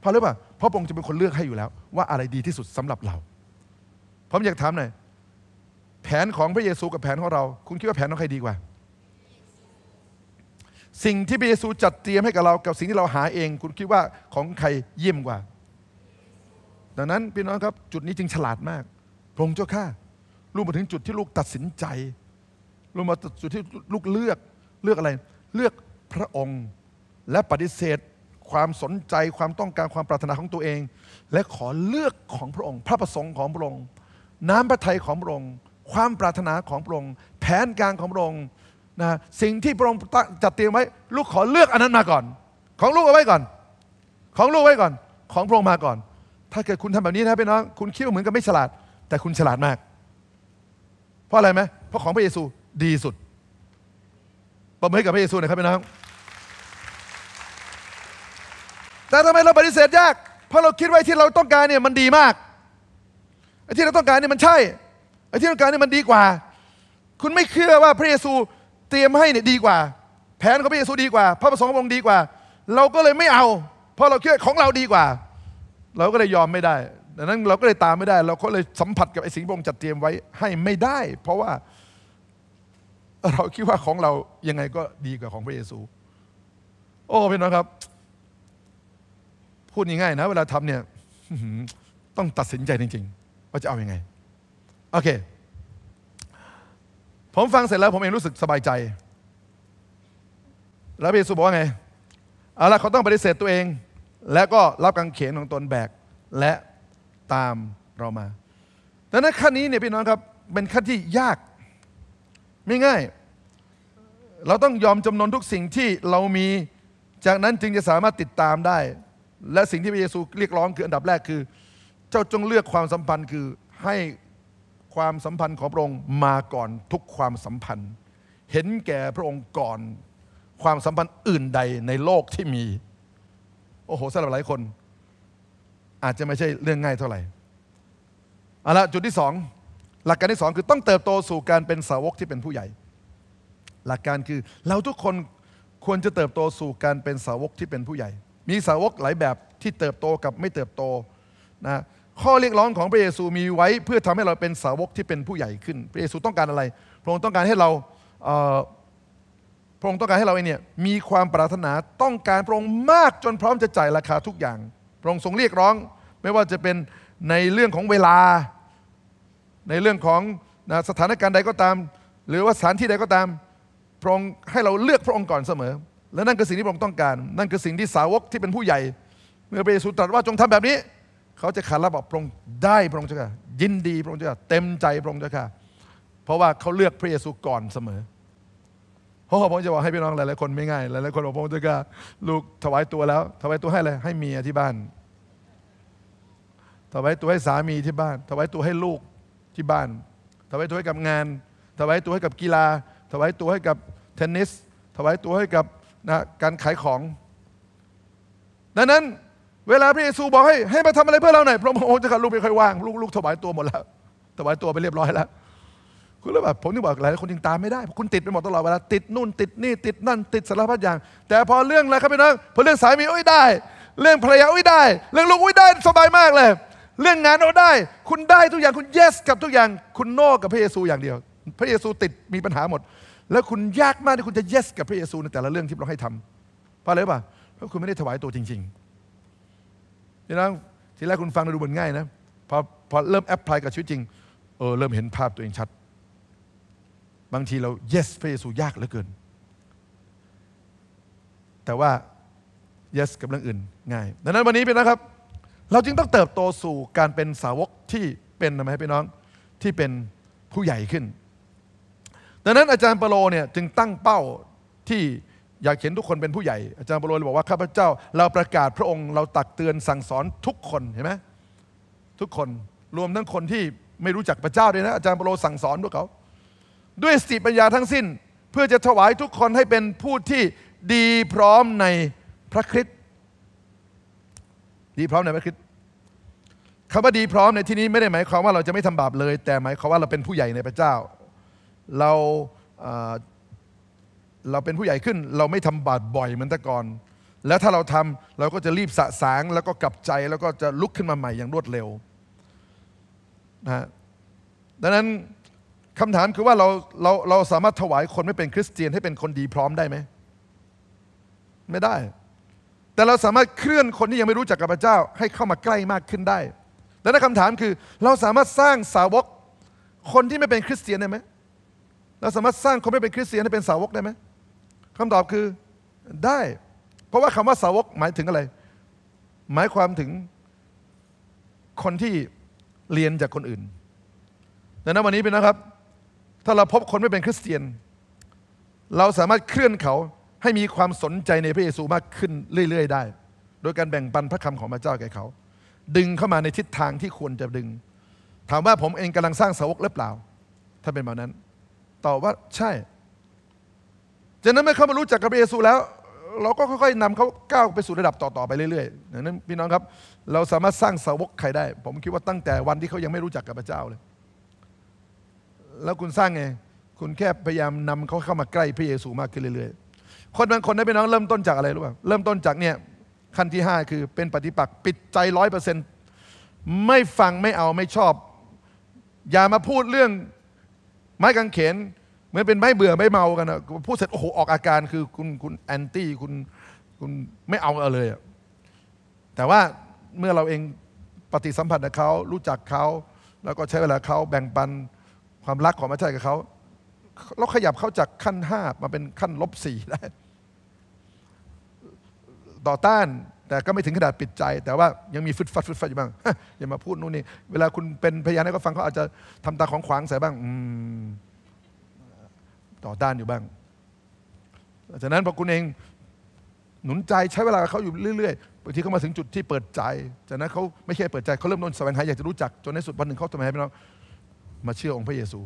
เพราะรู้ป่ะเพราะพระองค์จะเป็นคนเลือกให้อยู่แล้ว ว่าอะไรดีที่สุดสำหรับเราผมอยากถามหน่อยแผนของพระเยซูกับแผนของเรา คุณคิดว่าแผนของใครดีกว่า สิ่งที่พระเยซูจัดเตรียมให้กับเรากับสิ่งที่เราหาเอง คุณคิดว่าของใครเยี่ยมกว่า ดังนั้นพี่น้องครับจุดนี้จึงฉลาดมาก พระองค์เจ้าข้าลูกมาถึงจุดที่ลูกตัดสินใจ ลูกมาจุดที่ลูกเลือกเลือกอะไร เลือกพระองค์และปฏิเสธ ความสนใจความต้องการความปรารถนาของตัวเอง และขอเลือกของพระองค์ พระประสงค์ของพระองค์น้ำพระทัยของพระองค์ ความปรารถนาของพระองค์ แผนการของพระองค์นะ สิ่งที่พระองค์จัดเตรียมไว้ ลูกขอเลือกอันนั้นมาก่อน ของลูกเอาไว้ก่อน ของลูกไว้ก่อน ของพระองค์มาก่อน ถ้าเกิดคุณทำแบบนี้นะพี่น้อง คุณคิดว่าเหมือนกับไม่ฉลาด แต่คุณฉลาดมาก เพราะอะไรไหมเพราะของพระเยซูดีสุดประเมินกับพระเยซูนะครับพี่น้อง แต่ทำไมเราปฏิเสธยาก เพราะเราคิดไว้ที่เราต้องการเนี่ยมันดีมากไอ้ที่เราต้องการนี่มันใช่ ไอ้ที่เราต้องการนี่มันดีกว่า คุณไม่เชื่อว่าพระเยซูเตรียมให้เนี่ยดีกว่า แผนของพระเยซูดีกว่า พระประสงค์ขององค์ดีกว่า เราก็เลยไม่เอา เพราะเราคิดของเราดีกว่า เราก็เลยยอมไม่ได้ ดังนั้นเราก็เลยตามไม่ได้ เราก็เลยสัมผัสกับไอ้สิ่งพระองค์จัดเตรียมไว้ให้ไม่ได้ เพราะว่า เราคิดว่าของเรายังไงก็ดีกว่าของพระเยซู โอ้พี่น้องครับ พูดง่ายๆนะ เวลาทำเนี่ย ต้องตัดสินใจจริงราจะเอาอยัางไงโอเคผมฟังเสร็จแล้วผมเองรู้สึกสบายใจ แล้วพระเยซูบอกว่าไงเอาละเขาต้องปฏิเสธตัวเองและก็รับกางเขนของตนแบกและตามเรามาดังนั้นขั้นนี้เนี่ยพี่น้องครับเป็นขั้นที่ยาก ไม่ง่าย เราต้องยอมจำนนทุกสิ่งที่เรามีจากนั้นจึงจะสามารถติดตามได้ และสิ่งที่พระเยซูเรียกร้องคืออันดับแรกคือเจ้าจงเลือกความสัมพันธ์คือให้ความสัมพันธ์ของพระองค์มาก่อนทุกความสัมพันธ์ เห็นแก่พระองค์ก่อนความสัมพันธ์อื่นใดในโลกที่มี โอ้โหสำหรับหลายคน อาจจะไม่ใช่เรื่องง่ายเท่าไหร่เอาละจุดที่สองหลักการที่สองคือต้องเติบโตสู่การเป็นสาวกที่เป็นผู้ใหญ่ หลักการคือเราทุกคนควรจะเติบโตสู่การเป็นสาวกที่เป็นผู้ใหญ่ มีสาวกหลายแบบที่เติบโตกับไม่เติบโตนะข้อเรียกร้องของพระเยซูมีไว้ เพื่อทำให้เราเป็นสาวกที่เป็นผู้ใหญ่ขึ้น พระเยซูต้องการอะไร พระองค์ต้องการให้เราพระองค์ต้องการให้เราเนี่ยมีความปรารถนาต้องการพระองค์มากจนพร้อมจะจ่ายราคาทุกอย่าง พระองค์ทรงเรียกร้องไม่ว่าจะเป็นในเรื่องของเวลา ในเรื่องของสถานการณ์ใดก็ตาม หรือว่าสถานที่ใดก็ตาม พระองค์ให้เราเลือกพระองค์ก่อนเสมอ และนั่นคือสิ่งที่พระองค์ต้องการ นั่นคือสิ่งที่สาวกที่เป็นผู้ใหญ่ เมื่อพระเยซูตรัสว่าจงทำแบบนี้เขาจะขานรับบอกพระองค์ได้พระองค์เจ้าค่ะยินดีพระองค์เจ้าค่ะเต็มใจพระองค์เจ้าค่ะเพราะว่าเขาเลือกพระเยซูก่อนเสมอพราะค์จะบอกให้พี่น้องหลายๆคนไม่ง่าย หลายๆคนบอกพระองค์เจค่าลูกถวายตัวแล้วถวายตัวให้อะไรให้เมียที่บ้านถวายตัวให้สามีที่บ้านถวายตัวให้ลูกที่บ้านถวายตัวให้กับงานถวายตัวให้กับกีฬาถวายตัวให้กับเทนนิสถวายตัวให้กับนะการขายของ ดังนั้นเวลาพระเยซูบอกให้ให้มาทำอะไรเพื่อเราหน่อยพระองค์จะขับลูกไม่ค่อยว่างลูกลูกถวายตัวหมดแล้วถวายตัวไปเรียบร้อยแล้วคุณรู้แบบผมที่บอกหลายคนยังตามไม่ได้ คุณติดไปหมดตลอดเวลาติดนู่นติดนี่ ติดนั่นติดสารพัดอย่าง แต่พอเรื่องอะไรครับพี่น้องพอเรื่องสามีโอ้ยได้ เรื่องภรรยาโอ้ยได้ เรื่องลูกโอ้ยได้ สบายมากเลย เรื่องงานโอ้ได้ คุณได้ทุกอย่างคุณเยสกับทุกอย่าง คุณโนกับพระเยซูอย่างเดียว พระเยซูติดมีปัญหาหมด แล้วคุณยากมากที่คุณจะเยสกับพระเยซูในแต่ละเรื่องที่เราให้ทำเพราะอะไรป่ะเพราะคุณไม่ได้ถวายตัวจริง ๆพี่น้องทีแรกคุณฟังดูเหมือนง่ายนะ พอพอเริ่มแอพพลายกับชีวิตจริง เออ เริ่มเห็นภาพตัวเองชัด บางทีเรา yes พระเยซูยากเหลือเกิน แต่ว่า yes กับเรื่องอื่นง่าย ดังนั้นวันนี้เป็นนะครับ เราจึงต้องเติบโตสู่การเป็นสาวกที่เป็นทำไมพี่น้องที่เป็นผู้ใหญ่ขึ้น ดังนั้นอาจารย์เปโลเนี่ยจึงตั้งเป้าที่อยากเห็นทุกคนเป็นผู้ใหญ่อาจารย์บรลบอกว่าข้าพเจ้าเราประกาศพระองค์ เราตักเตือนสั่งสอนทุกคนเห็นไหมทุกคนรวมทั้งคนที่ไม่รู้จักพระเจ้าด้วยนะอาจารย์บรโลสั่งสอนพวกเขา ด้วยสติปัญญาทั้งสิ้น เพื่อจะถวายทุกคนให้เป็นผู้ที่ดีพร้อมในพระคริสต์ดีพร้อมในพระคริสต์คำว่าดีพร้อมในที่นี้ไม่ได้หมายความว่า เราจะไม่ทำบาปเลย แต่หมายความว่าเราเป็นผู้ใหญ่ในพระเจ้าเราเราเป็นผู้ใหญ่ขึ้นเราไม่ทำบาปบ่อยเหมือนแต่ก่อน แล้วถ้าเราทำเราก็จะรีบสะสาง แล้วก็กลับใจ แล้วก็จะลุกขึ้นมาใหม่อย่างรวดเร็วนะดังนั้นคำถามคือว่าเราเราเราสามารถถวายคนไม่เป็นคริสเตียนให้เป็นคนดีพร้อมได้ไหม ไม่ได้ แต่เราสามารถเคลื่อนคนที่ยังไม่รู้จักกับพระเจ้าให้เข้ามาใกล้มากขึ้นได้แล้วนั้นคำถามคือเราสามารถสร้างสาวกคนที่ไม่เป็นคริสเตียนได้ไหมเราสามารถสร้างคนไม่เป็นคริสเตียนให้เป็นสาวกได้ไหมคำตอบคือได้ เพราะว่าคำว่าสาวกหมายถึงอะไร หมายความถึงคนที่เรียนจากคนอื่นดังนั้นวันนี้เป็นนะครับ ถ้าเราพบคนไม่เป็นคริสเตียน เราสามารถเคลื่อนเขาให้มีความสนใจในพระเยซูมากขึ้นเรื่อยๆได้ โดยการแบ่งปันพระคำของพระเจ้าแก่เขา ดึงเข้ามาในทิศทางที่ควรจะดึง ถามว่าผมเองกำลังสร้างสาวกหรือเปล่า ถ้าเป็นแบบนั้นตอบว่าใช่จากนั้นเมื่อเขามารู้จักกับพระเยซูแล้ว เราก็ค่อยๆนำเขาก้าวไปสู่ระดับต่อๆไปเรื่อยๆดังนั้นพี่น้องครับเราสามารถสร้างสาวกใครได้ ผมคิดว่าตั้งแต่วันที่เขายังไม่รู้จักกับพระเจ้าเลย แล้วคุณสร้างไงคุณแค่พยายามนำเขาเข้ามาใกล้พระเยซูมากขึ้นเรื่อยๆคนบางคนนะพี่น้องเริ่มต้นจากอะไรรู้ป่ะเริ่มต้นจากเนี่ยขั้นที่ 5 คือเป็นปฏิปักษ์ปิดใจร้อยเปอร์เซ็นต์ไม่ฟังไม่เอาไม่ชอบ อย่ามาพูดเรื่องไม้กางเขนมันเป็นไม่เบื่อไม่เมากันนะพูดเสร็จโอ้โหออกอาการคือคุณคุณแอนตี้คุณคุณไม่เอาเลยแต่ว่าเมื่อเราเองปฏิสัมพันธ์กับเขารู้จักเขา แล้วก็ใช้เวลาเขาแบ่งปันความรักของมัจจัยกับเขา เราขยับเขาจากขั้นห้ามาเป็นขั้นลบสี่ได้ต่อต้าน แต่ก็ไม่ถึงขนาดปิดใจ แต่ว่ายังมีฟึดฟัด ฟึดฟัดอยู่บ้างอย่ามาพูดนู่นนี่เวลาคุณเป็นพยานให้เขาฟังเขาอาจจะทำตาของขวางใส่บ้าง อืมต่อต้านอยู่บ้างหลังจากนั้นพอคุณเองหนุนใจใช้เวลาเขาอยู่เรื่อยๆบางทีเขามาถึงจุดที่เปิดใจ จากนั้นเขาไม่ใช่เปิดใจเขาเริ่มต้นแสวงหายอยากจะรู้จัก จนในสุดวันหนึ่งเขาทำไมพี่น้องมาเชื่อองค์พระเยซู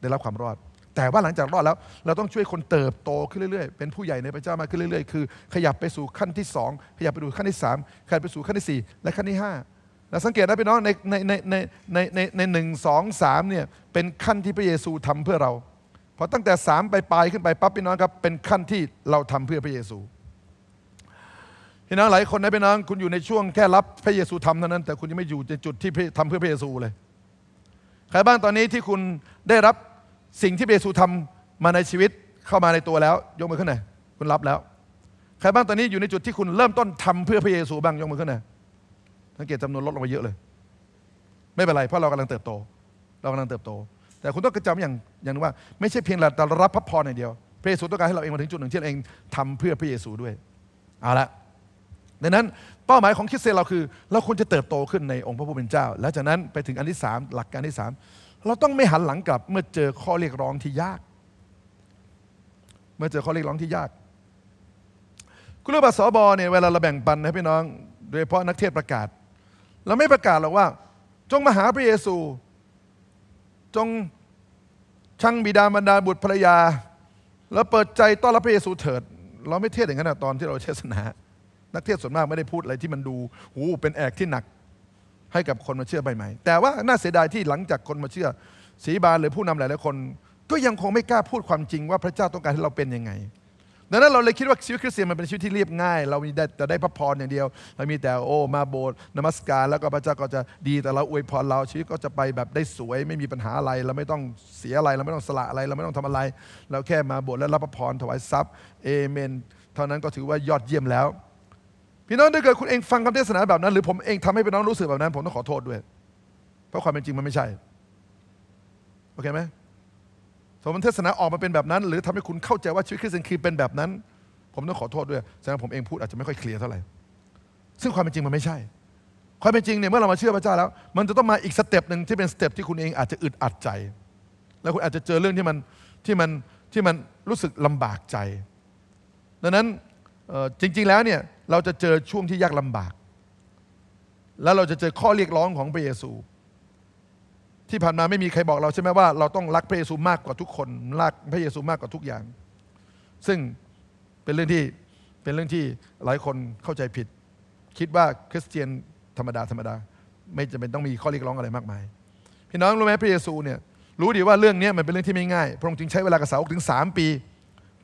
ได้รับความรอด แต่ว่าหลังจากรอดแล้วเราต้องช่วยคนเติบโตขึ้นเรื่อยๆ เป็นผู้ใหญ่ในพระเจ้ามาขึ้นเรื่อยๆคือ ขยับไปสู่ขั้นที่สองขยับไปสู่ขั้นที่สามขยับไปสู่ขั้นที่สี่และขั้นที่หาแล้วสังเกตนะพี่น้องในในในในในในหนึ่งสองสามเนี่ยเป็นขั้นที่พระเยซูทำเพื่อเราพอตั้งแต่สามไปปลายขึ้นไปปั๊บพี่น้องครับเป็นขั้นที่เราทำเพื่อพระเยซูพี่น้องหลายคนนะพี่น้องคุณอยู่ในช่วงแค่รับพระเยซูทำเท่านั้น แต่คุณยังไม่อยู่ในจุดที่ทำเพื่อพระเยซูเลยใครบ้างตอนนี้ที่คุณได้รับสิ่งที่พระเยซูทำมาในชีวิตเข้ามาในตัวแล้วยกมือขึ้นหน่อยคุณรับแล้วใครบ้างตอนนี้อยู่ในจุดที่คุณเริ่มต้นทำเพื่อพระเยซูบ้างยกมือขึ้นหน่อยสังเกตจำนวนลดลงไปเยอะเลย ไม่เป็นไร เพราะเรากำลังเติบโต เรากำลังเติบโตแต่คุณต้องกระจำอย่างอย่างว่า ไม่ใช่เพียงแต่รับพระพรอย่างเดียวพระเยซูต้องการให้เราเองมาถึงจุดหนึ่งที่เราเองทำเพื่อพระเยซูด้วยเอาละดังนั้นเป้าหมายของคริสเตียนเราคือเราควรจะเติบโตขึ้นในองค์พระผู้เป็นเจ้า และจากนั้นไปถึงอันที่สามหลักการที่สามเราต้องไม่หันหลังกลับเมื่อเจอข้อเรียกร้องที่ยาก เมื่อเจอข้อเรียกร้องที่ยาก คุณรู้ป่ะสบเนี่ยเวลาเราแบ่งปันนะพี่น้อง โดยเฉพาะนักเทศประกาศ เราไม่ประกาศหรอกว่าจงมาหาพระเยซูจงช่างบิดามารดาบุตรภรรยา แล้วเปิดใจ ต้อนรับพระเยซูเถิด เราไม่เทศอย่างนั้นตอนที่เราเทศนา นักเทศส่วนมาก ไม่ได้พูด อะไรที่มันดู หูเป็นแอกที่หนักให้กับคนมาเชื่อใหม่ๆแต่ว่าน่าเสียดายที่หลังจากคนมาเชื่อ สีบานหรือผู้นำหลายๆคน ก็ยังคงไม่กล้าพูดความจริง ว่าพระเจ้าต้องการให้เราเป็นยังไงดังนั้นเราเลยคิดว่าชีวิตคริสเตียนมันเป็นชีวิตที่เรียบง่ายเรามีแต่จะได้พระพรอย่างเดียว เรามีแต่โอ้มาโบสถ์นมัสการแล้วก็พระเจ้าก็จะดีแต่เราอวยพรเราชีวิตก็จะไปแบบได้สวยไม่มีปัญหาอะไร เราไม่ต้องเสียอะไรเราไม่ต้องสละอะไร เราไม่ต้องทำอะไร เราแค่มาโบสถ์แล้วรับพระพรถวายทรัพย์เอเมนเท่านั้นก็ถือว่ายอดเยี่ยมแล้วพี่น้องถ้าเกิดคุณเองฟังคำเทศนาแบบนั้น หรือผมเองทำให้พี่น้องรู้สึกแบบนั้น ผมต้องขอโทษด้วย เพราะความเป็นจริงมันไม่ใช่โอเคไหมสมมติเทศนาออกมา เป็นแบบนั้น หรือทำให้คุณเข้าใจว่า ชีวิตคริสเตียนคือเป็นแบบนั้น ผมต้องขอโทษด้วยแสดงผมเองพูดอาจจะไม่ค่อยเคลียร์เท่าไหร่ซึ่งความเป็นจริงมันไม่ใช่ความเป็นจริงเนี่ยเมื่อเรามาเชื่อพระเจ้าแล้ว มันจะต้องมาอีกสเต็ปหนึ่งที่เป็นสเต็ปที่คุณเองอาจจะอึดอัดใจ แล้วคุณอาจจะเจอเรื่องที่มันที่มันที่มันรู้สึกลำบากใจ ดังนั้นจริง ๆแล้วเนี่ยเราจะเจอช่วงที่ยากลำบาก แล้วเราจะเจอข้อเรียกร้องของพระเยซูที่ผ่านมาไม่มีใครบอกเราใช่ไหมว่าเราต้องรักพระเยซูมากกว่าทุกคน รักพระเยซูมากกว่าทุกอย่าง ซึ่งเป็นเรื่องที่เป็นเรื่องที่หลายคนเข้าใจผิด คิดว่าคริสเตียนธรรมดาธรรมดาไม่จำเป็นต้องมีข้อเรียกร้องอะไรมากมายพี่น้องรู้ไหมพระเยซูเนี่ยรู้ดีว่าเรื่องนี้มันเป็นเรื่องที่ไม่ง่าย พระองค์จึงใช้เวลากับสาวกถึง 3 ปี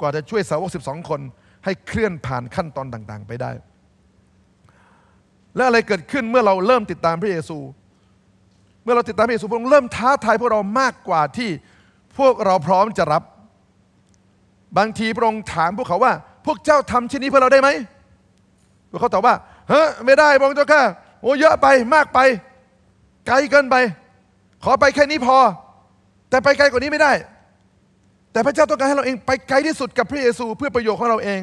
กว่าจะช่วยสาวก12คนให้เคลื่อนผ่านขั้นตอนต่างๆ ไปได้ และอะไรเกิดขึ้นเมื่อเราเริ่มติดตามพระเยซูเมื่อเราติดตามพระเยซูพระองค์เริ่มท้าทายพวกเรามากกว่าที่พวกเราพร้อมจะรับ บางทีพระองค์ถามพวกเขาว่า พวกเจ้าทำเช่นนี้เพื่อเราได้ไหมพวกเขาตอบว่าเฮ้ไม่ได้ พระองค์เจ้าค่ะโอ้เยอะไปมากไป ไกลเกินไป ขอไปแค่นี้พอ แต่ไปไกลกว่านี้ไม่ได้ แต่พระเจ้าต้องการให้เราเองไปไกลที่สุดกับพระเยซู เพื่อประโยชน์ของเราเอง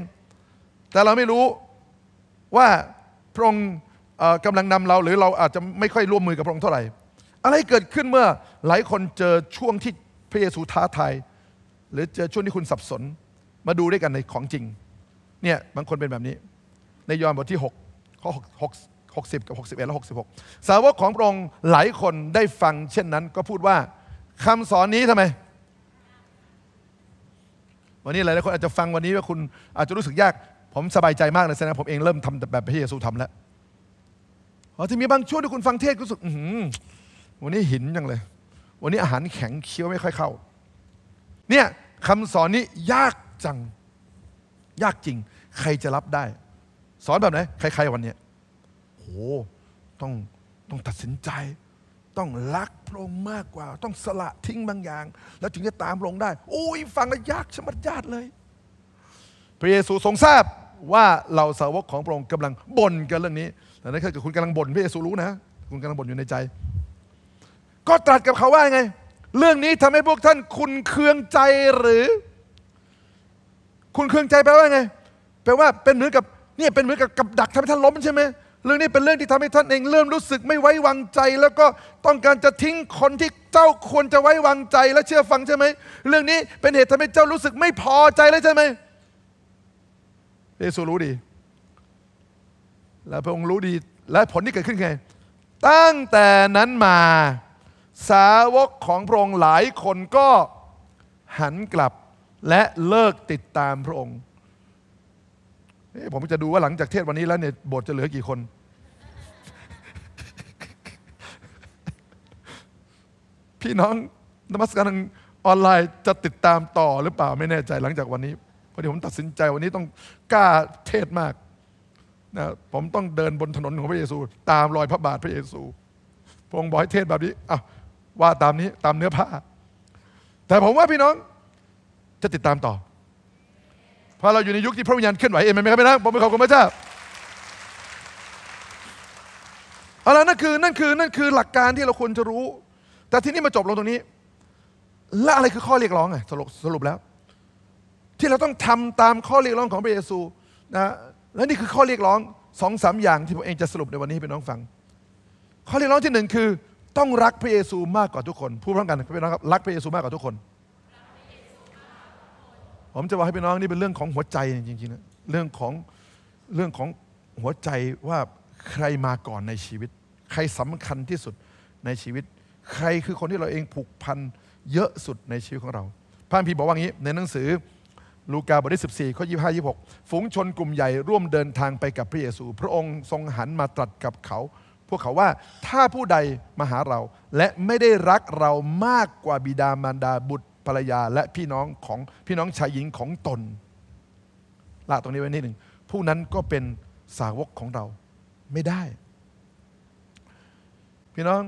แต่เราไม่รู้ว่าพระองค์กำลังนำเราหรือเรา อาจจะไม่ค่อยร่วมมือกับพระองค์เท่าไหร่อะไรเกิดขึ้นเมื่อหลายคนเจอช่วงที่พระเยซูท้าทายหรือเจอช่วงที่คุณสับสน มาดูด้วยกันในของจริง เนี่ย บางคนเป็นแบบนี้ ในยอห์นบทที่6ข้อ6 60 กับ 61 และ 66 สาวกของพระองค์หลายคนได้ฟังเช่นนั้น ก็พูดว่าคำสอนนี้ทำไมวันนี้หลายคน อาจจะฟังวันนี้ว่าคุณอาจจะรู้สึกยาก ผมสบายใจมากเลยแสดงผมเองเริ่มทำแบบพระเยซูทำแล้วที่มีบางช่วงที่คุณฟังเทศรู้สึกอืวันนี้หินยังเลย วันนี้อาหารแข็งเคี้ยวไม่ค่อยเข้า เนี่ยคำสอนนี้ยากจัง ยากจริง ใครจะรับได้ สอนแบบไหนใครๆวันนี้โอ้ต้องต้องตัดสินใจ ต้องรักพระองค์มากกว่า ต้องสละทิ้งบางอย่าง แล้วถึงจะตามลงได้โอ้ยฟังแล้วยากชะมัดญาติเลย พระเยซูทรงทราบว่าเหล่าสาวกของพระองค์กำลังบ่นกันเรื่องนี้แต่นั่นคือคุณกำลังบ่นพระเยซูรู้นะ คุณกำลังบ่นอยู่ในใจก็ตรัสกับเขาว่าไง เรื่องนี้ทำให้พวกท่านคุณเคืองใจหรือ คุณเคืองใจแปลว่าไง แปลว่า เป็นเหมือนกับเนี่ยเป็นเหมือนกับกับดักทำให้ท่านล้มใช่ไหมเรื่องนี้เป็นเรื่องที่ทำให้ท่านเอง เริ่มรู้สึกไม่ไว้วางใจ แล้วก็ต้องการจะทิ้งคนที่เจ้าควรจะไว้วางใจ และเชื่อฟังใช่ไหมเรื่องนี้เป็นเหตุทำให้เจ้ารู้สึกไม่พอใจแล้วใช่ไหมเยซูรู้ดี และพระองค์รู้ดีและผลที่เกิดขึ้นไงตั้งแต่นั้นมาสาวกของพระองค์หลายคนก็หันกลับและเลิกติดตามพระองค์ผมจะดูว่าหลังจากเทศวันนี้แล้วเนี่ยโบสถ์จะเหลือกี่คน พี่น้องนมัสการออนไลน์จะติดตามต่อหรือเปล่าไม่แน่ใจหลังจากวันนี้พอดีผมตัดสินใจวันนี้ต้องกล้าเทศมากนะผมต้องเดินบนถนนของพระเยซู ตามรอยพระบาทพระเยซู พระองค์บอกให้เทศแบบนี้อ้าวว่าตามนี้ตามเนื้อผ้าแต่ผมว่าพี่น้องจะติดตามต่อ เพราะเราอยู่ในยุคที่พระวิญญาณเคลื่อนไหวเองไหมครับพี่น้องผมขอบคุณพระเจ้าเอาละนั่นคือนั่นคือนั่นคือหลักการที่เราควรจะรู้ แต่ที่นี่มาจบลงตรงนี้และอะไรคือข้อเรียกร้องไงสรุปสรุปแล้วที่เราต้องทำตามข้อเรียกร้องของพระเยซูนะและนี่คือข้อเรียกร้องสองสามอย่างที่ผมเองจะสรุปในวันนี้ให้พี่น้องฟัง ข้อเรียกร้องที่หนึ่งคือต้องรักพระเยซูมากกว่าทุกคนพูดพร้อมกันพี่น้องครับรักพระเยซูมากกว่าทุกคนผมจะบอกให้พี่น้องนี่เป็นเรื่องของหัวใจจริงๆนะเรื่องของเรื่องของหัวใจว่าใครมาก่อนในชีวิต ใครสำคัญที่สุดในชีวิต ใครคือคนที่เราเองผูกพันเยอะสุดในชีวิตของเราพระพีบอกว่างี้ ในหนังสือ ลูกาบทที่14ข้อ25 26 ฝูงชนกลุ่มใหญ่ร่วมเดินทางไปกับพระเยซู พระองค์ทรงหันมาตรัสกับเขาพวกเขาว่าถ้าผู้ใดมาหาเราและไม่ได้รักเรามากกว่าบิดามารดาบุตรภรรยาและพี่น้องของพี่น้องชายหญิงของตนละตรงนี้ไว้นิดหนึ่ง ผู้นั้นก็เป็นสาวกของเราไม่ได้ พี่น้อง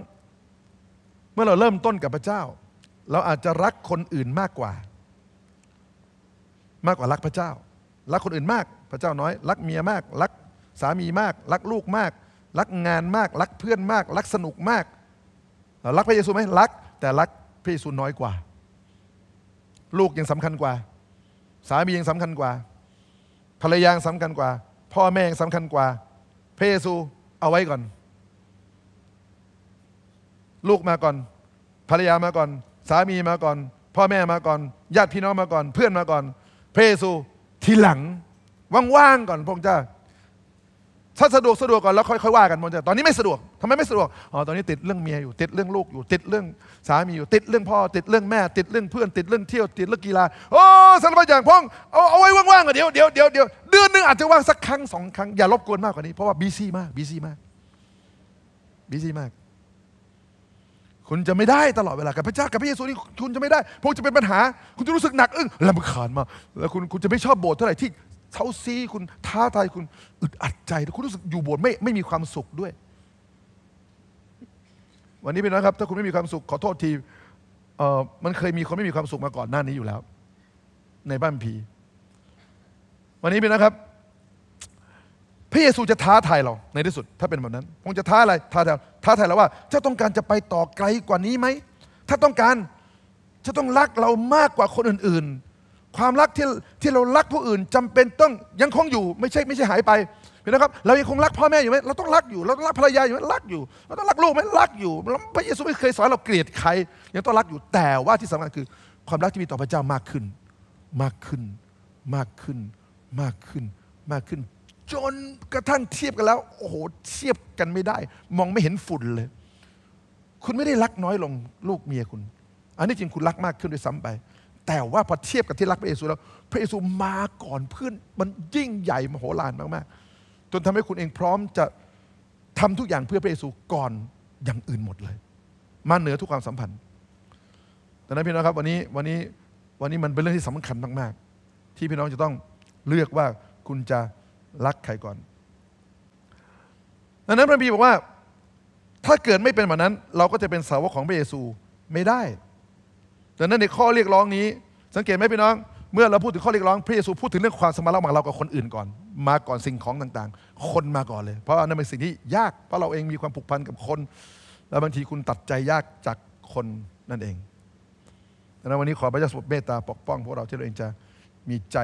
เมื่อเราเริ่มต้นกับพระเจ้า เราอาจจะรักคนอื่นมากกว่า มากกว่ารักพระเจ้า รักคนอื่นมากพระเจ้าน้อย รักเมียมาก รักสามีมาก รักลูกมากรักงานมากรักเพื่อนมาก รักสนุกมาก รักพระเยซูไหมรัก แต่รักพระเยซูน้อยกว่า ลูกยังสำคัญกว่า สามียังสำคัญกว่าภรรยาสำคัญกว่า พ่อแม่ยังสำคัญกว่าพระเยซูเอาไว้ก่อน ลูกมาก่อน ภรรยามาก่อน สามีมาก่อน พ่อแม่มาก่อน ญาติพี่น้องมาก่อน เพื่อนมาก่อนพระเยซูทีหลัง ว่างๆก่อนพระเจ้าถ้าสะดวกสะดวกก่อน แล้วค่อยๆว่ากันมนจะตอนนี้ไม่สะดวกทำไมไม่สะดวกอ๋อตอนนี้ติดเรื่องเมียอยู่ติดเรื่องลูกอยู่ติดเรื่องสามีอยู่ติดเรื่องพ่อติดเรื่องแม่ติดเรื่องเพื่อน ติดเรื่องเที่ยวติดเรื่องกีฬาโอ้สารพัดอย่างพงเอาเอาไว้ว่างๆเดี๋ยวเดี๋ยวเดี๋ยวเดี๋ยวเดือนนึง อาจจะว่างสักครั้งสองครั้งอย่ารบกวนมากกว่านี้ เพราะว่าบีซี่มาก บีซี่มากบีซี่มาก คุณจะไม่ได้ตลอดเวลากับพระเจ้ากับพระเยซูนี่คุณจะไม่ได้พวกจะเป็นปัญหา คุณจะรู้สึกหนักอึ้งลำคาญมาแล้วคุณคุณจะไม่ชอบโบสถ์เท่าไหร่ที่เซาซีคุณท้าทายคุณอึดอัดใจคุณรู้สึกอยู่บสถไม่ไม่มีความสุขด้วย วันนี้เป็นนะครับ ถ้าคุณไม่มีความสุขขอโทษทีมันเคยมีคนไม่มีความสุขมาก่อนหน้านี้อยู่แล้ว ในบ้านผีวันนี้เป็นนะครับพระเยซูจะท้าทายเรา ในที่สุดถ้าเป็นแบบนั้นคงจะท้าอะไรท้าทายท้าทายเราว่า เจ้าต้องการจะไปต่อไกลกว่านี้ไหมถ้าต้องการจะต้องรักเรามากกว่าคนอื่นความรักที่ที่เรารักผู้อื่น จำเป็นต้องยังคงอยู่ไม่ใช่ไม่ใช่หายไปเห็นไหมครับเรายังคงรักพ่อแม่อยู่ไหมเราต้องรักอยู่เราต้องรักภรรยาอยู่ไหมรักอยู่ เราต้องรักลูกไหมรักอยู่พระเยซูไม่เคยสอนเราเกลียดใครยังต้องรักอยู่แต่ว่าที่สำคัญคือ ความรักที่มีต่อพระเจ้ามากขึ้น มากขึ้น มากขึ้น มากขึ้น มากขึ้น จนกระทั่งเทียบกันแล้วโอ้โหเทียบกันไม่ได้ มองไม่เห็นฝุ่นเลย คุณไม่ได้รักน้อยลงลูกเมียคุณ อันนี้จริงคุณรักมากขึ้นด้วยซ้ำไปแต่ว่าพอเทียบกับที่รักพระเยซู แล้วพระเยซูมาก่อนเพื่อนมันยิ่งใหญ่มโหฬารมากๆจนทำให้คุณเองพร้อมจะทำทุกอย่างเพื่อพระเยซูก่อนอย่างอื่นหมดเลยมาเหนือทุกความสัมพันธ์ดังนั้นพี่น้องครับวันนี้วันนี้วันนี้มันเป็นเรื่องที่สำคัญมากๆ ที่พี่น้องจะต้องเลือกว่าคุณจะรักใครก่อนดังนั้นพระบีบอกว่าถ้าเกิดไม่เป็นแบบนั้น เราก็จะเป็นสาวกของพระเยซูไม่ได้ดังนั้นในข้อเรียกร้องนี้ สังเกตไหมพี่น้อง เมื่อเราพูดถึงข้อเรียกร้องพระเยซู พูดถึงเรื่องความสมรรถของเรากับคนอื่นก่อนมาก่อนสิ่งของต่างๆ คนมาก่อนเลย เพราะนั่นเป็นสิ่งที่ยาก เพราะเราเองมีความผูกพันกับคน แล้วบางทีคุณตัดใจยากจากคนนั่นเองดังนั้นวันนี้ขอพระเจ้าทรงเมตตาปกป้องพวกเราที่เราเองจะมีใจ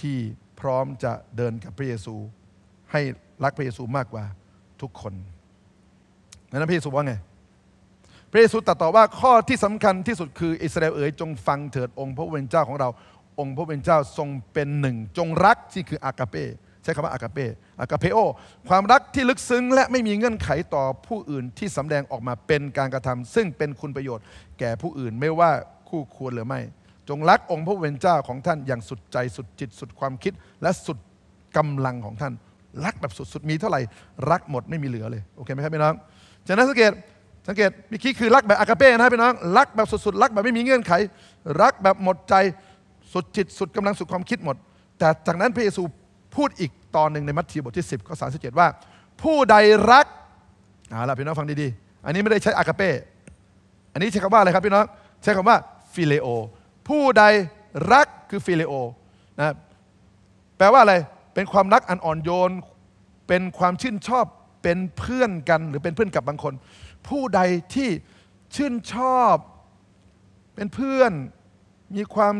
ที่พร้อมจะเดินกับพระเยซู ให้รักพระเยซูมากกว่าทุกคนดังนั้นพระเยซูว่าไงพระเยซูตรัสต่อว่าข้อที่สำคัญที่สุดคืออิสราเอลเอ๋ยจงฟังเถิดองค์พระเวนเจ้าของเรา องค์พระเวนเจ้าทรงเป็นหนึ่งจงรักที่คืออากาเปใช้คำว่าอากาเปอากาเปโอความรักที่ลึกซึ้ง และไม่มีเงื่อนไขต่อผู้อื่นที่สำแดงออกมาเป็นการกระทำ ซึ่งเป็นคุณประโยชน์ แก่ผู้อื่นไม่ว่าคู่ควรหรือไม่ จงรักองค์พระเวนเจ้าของท่านอย่างสุดใจสุดจิตสุดความคิดและสุดกำลังของท่าน รักแบบสุดๆมีเท่าไหร่รักหมดไม่มีเหลือเลย โอเคไหมครับพี่น้องจะนั้นสังเกตสังเกตมิคิีคือรักแบบอากาเป้นะพี่น้องรักแบบสุดๆรักแบบไม่มีเงื่อนไขรักแบบหมดใจสุดจิตสุดกำลังสุดความคิดหมด แต่จากนั้นพระเยซูพูดอีกตอนหนึ่งในมัทธิวบทที่10ข้อ37ว่า ผู้ใดรักเอาล่ะพี่น้องฟังดีๆ อันนี้ไม่ได้ใช้อากาเป้อันนี้ใช้คำว่าอะไรครับพี่น้องใช้คำว่าฟิเลโอผู้ใดรักคือฟิเลโอนะแปลว่าอะไรเป็นความรักอันอ่อนโยนเป็นความชื่นชอบเป็นเพื่อนกัน หรือเป็นเพื่อนกับบางคนผู้ใดที่ชื่นชอบ เป็นเพื่อนมีความ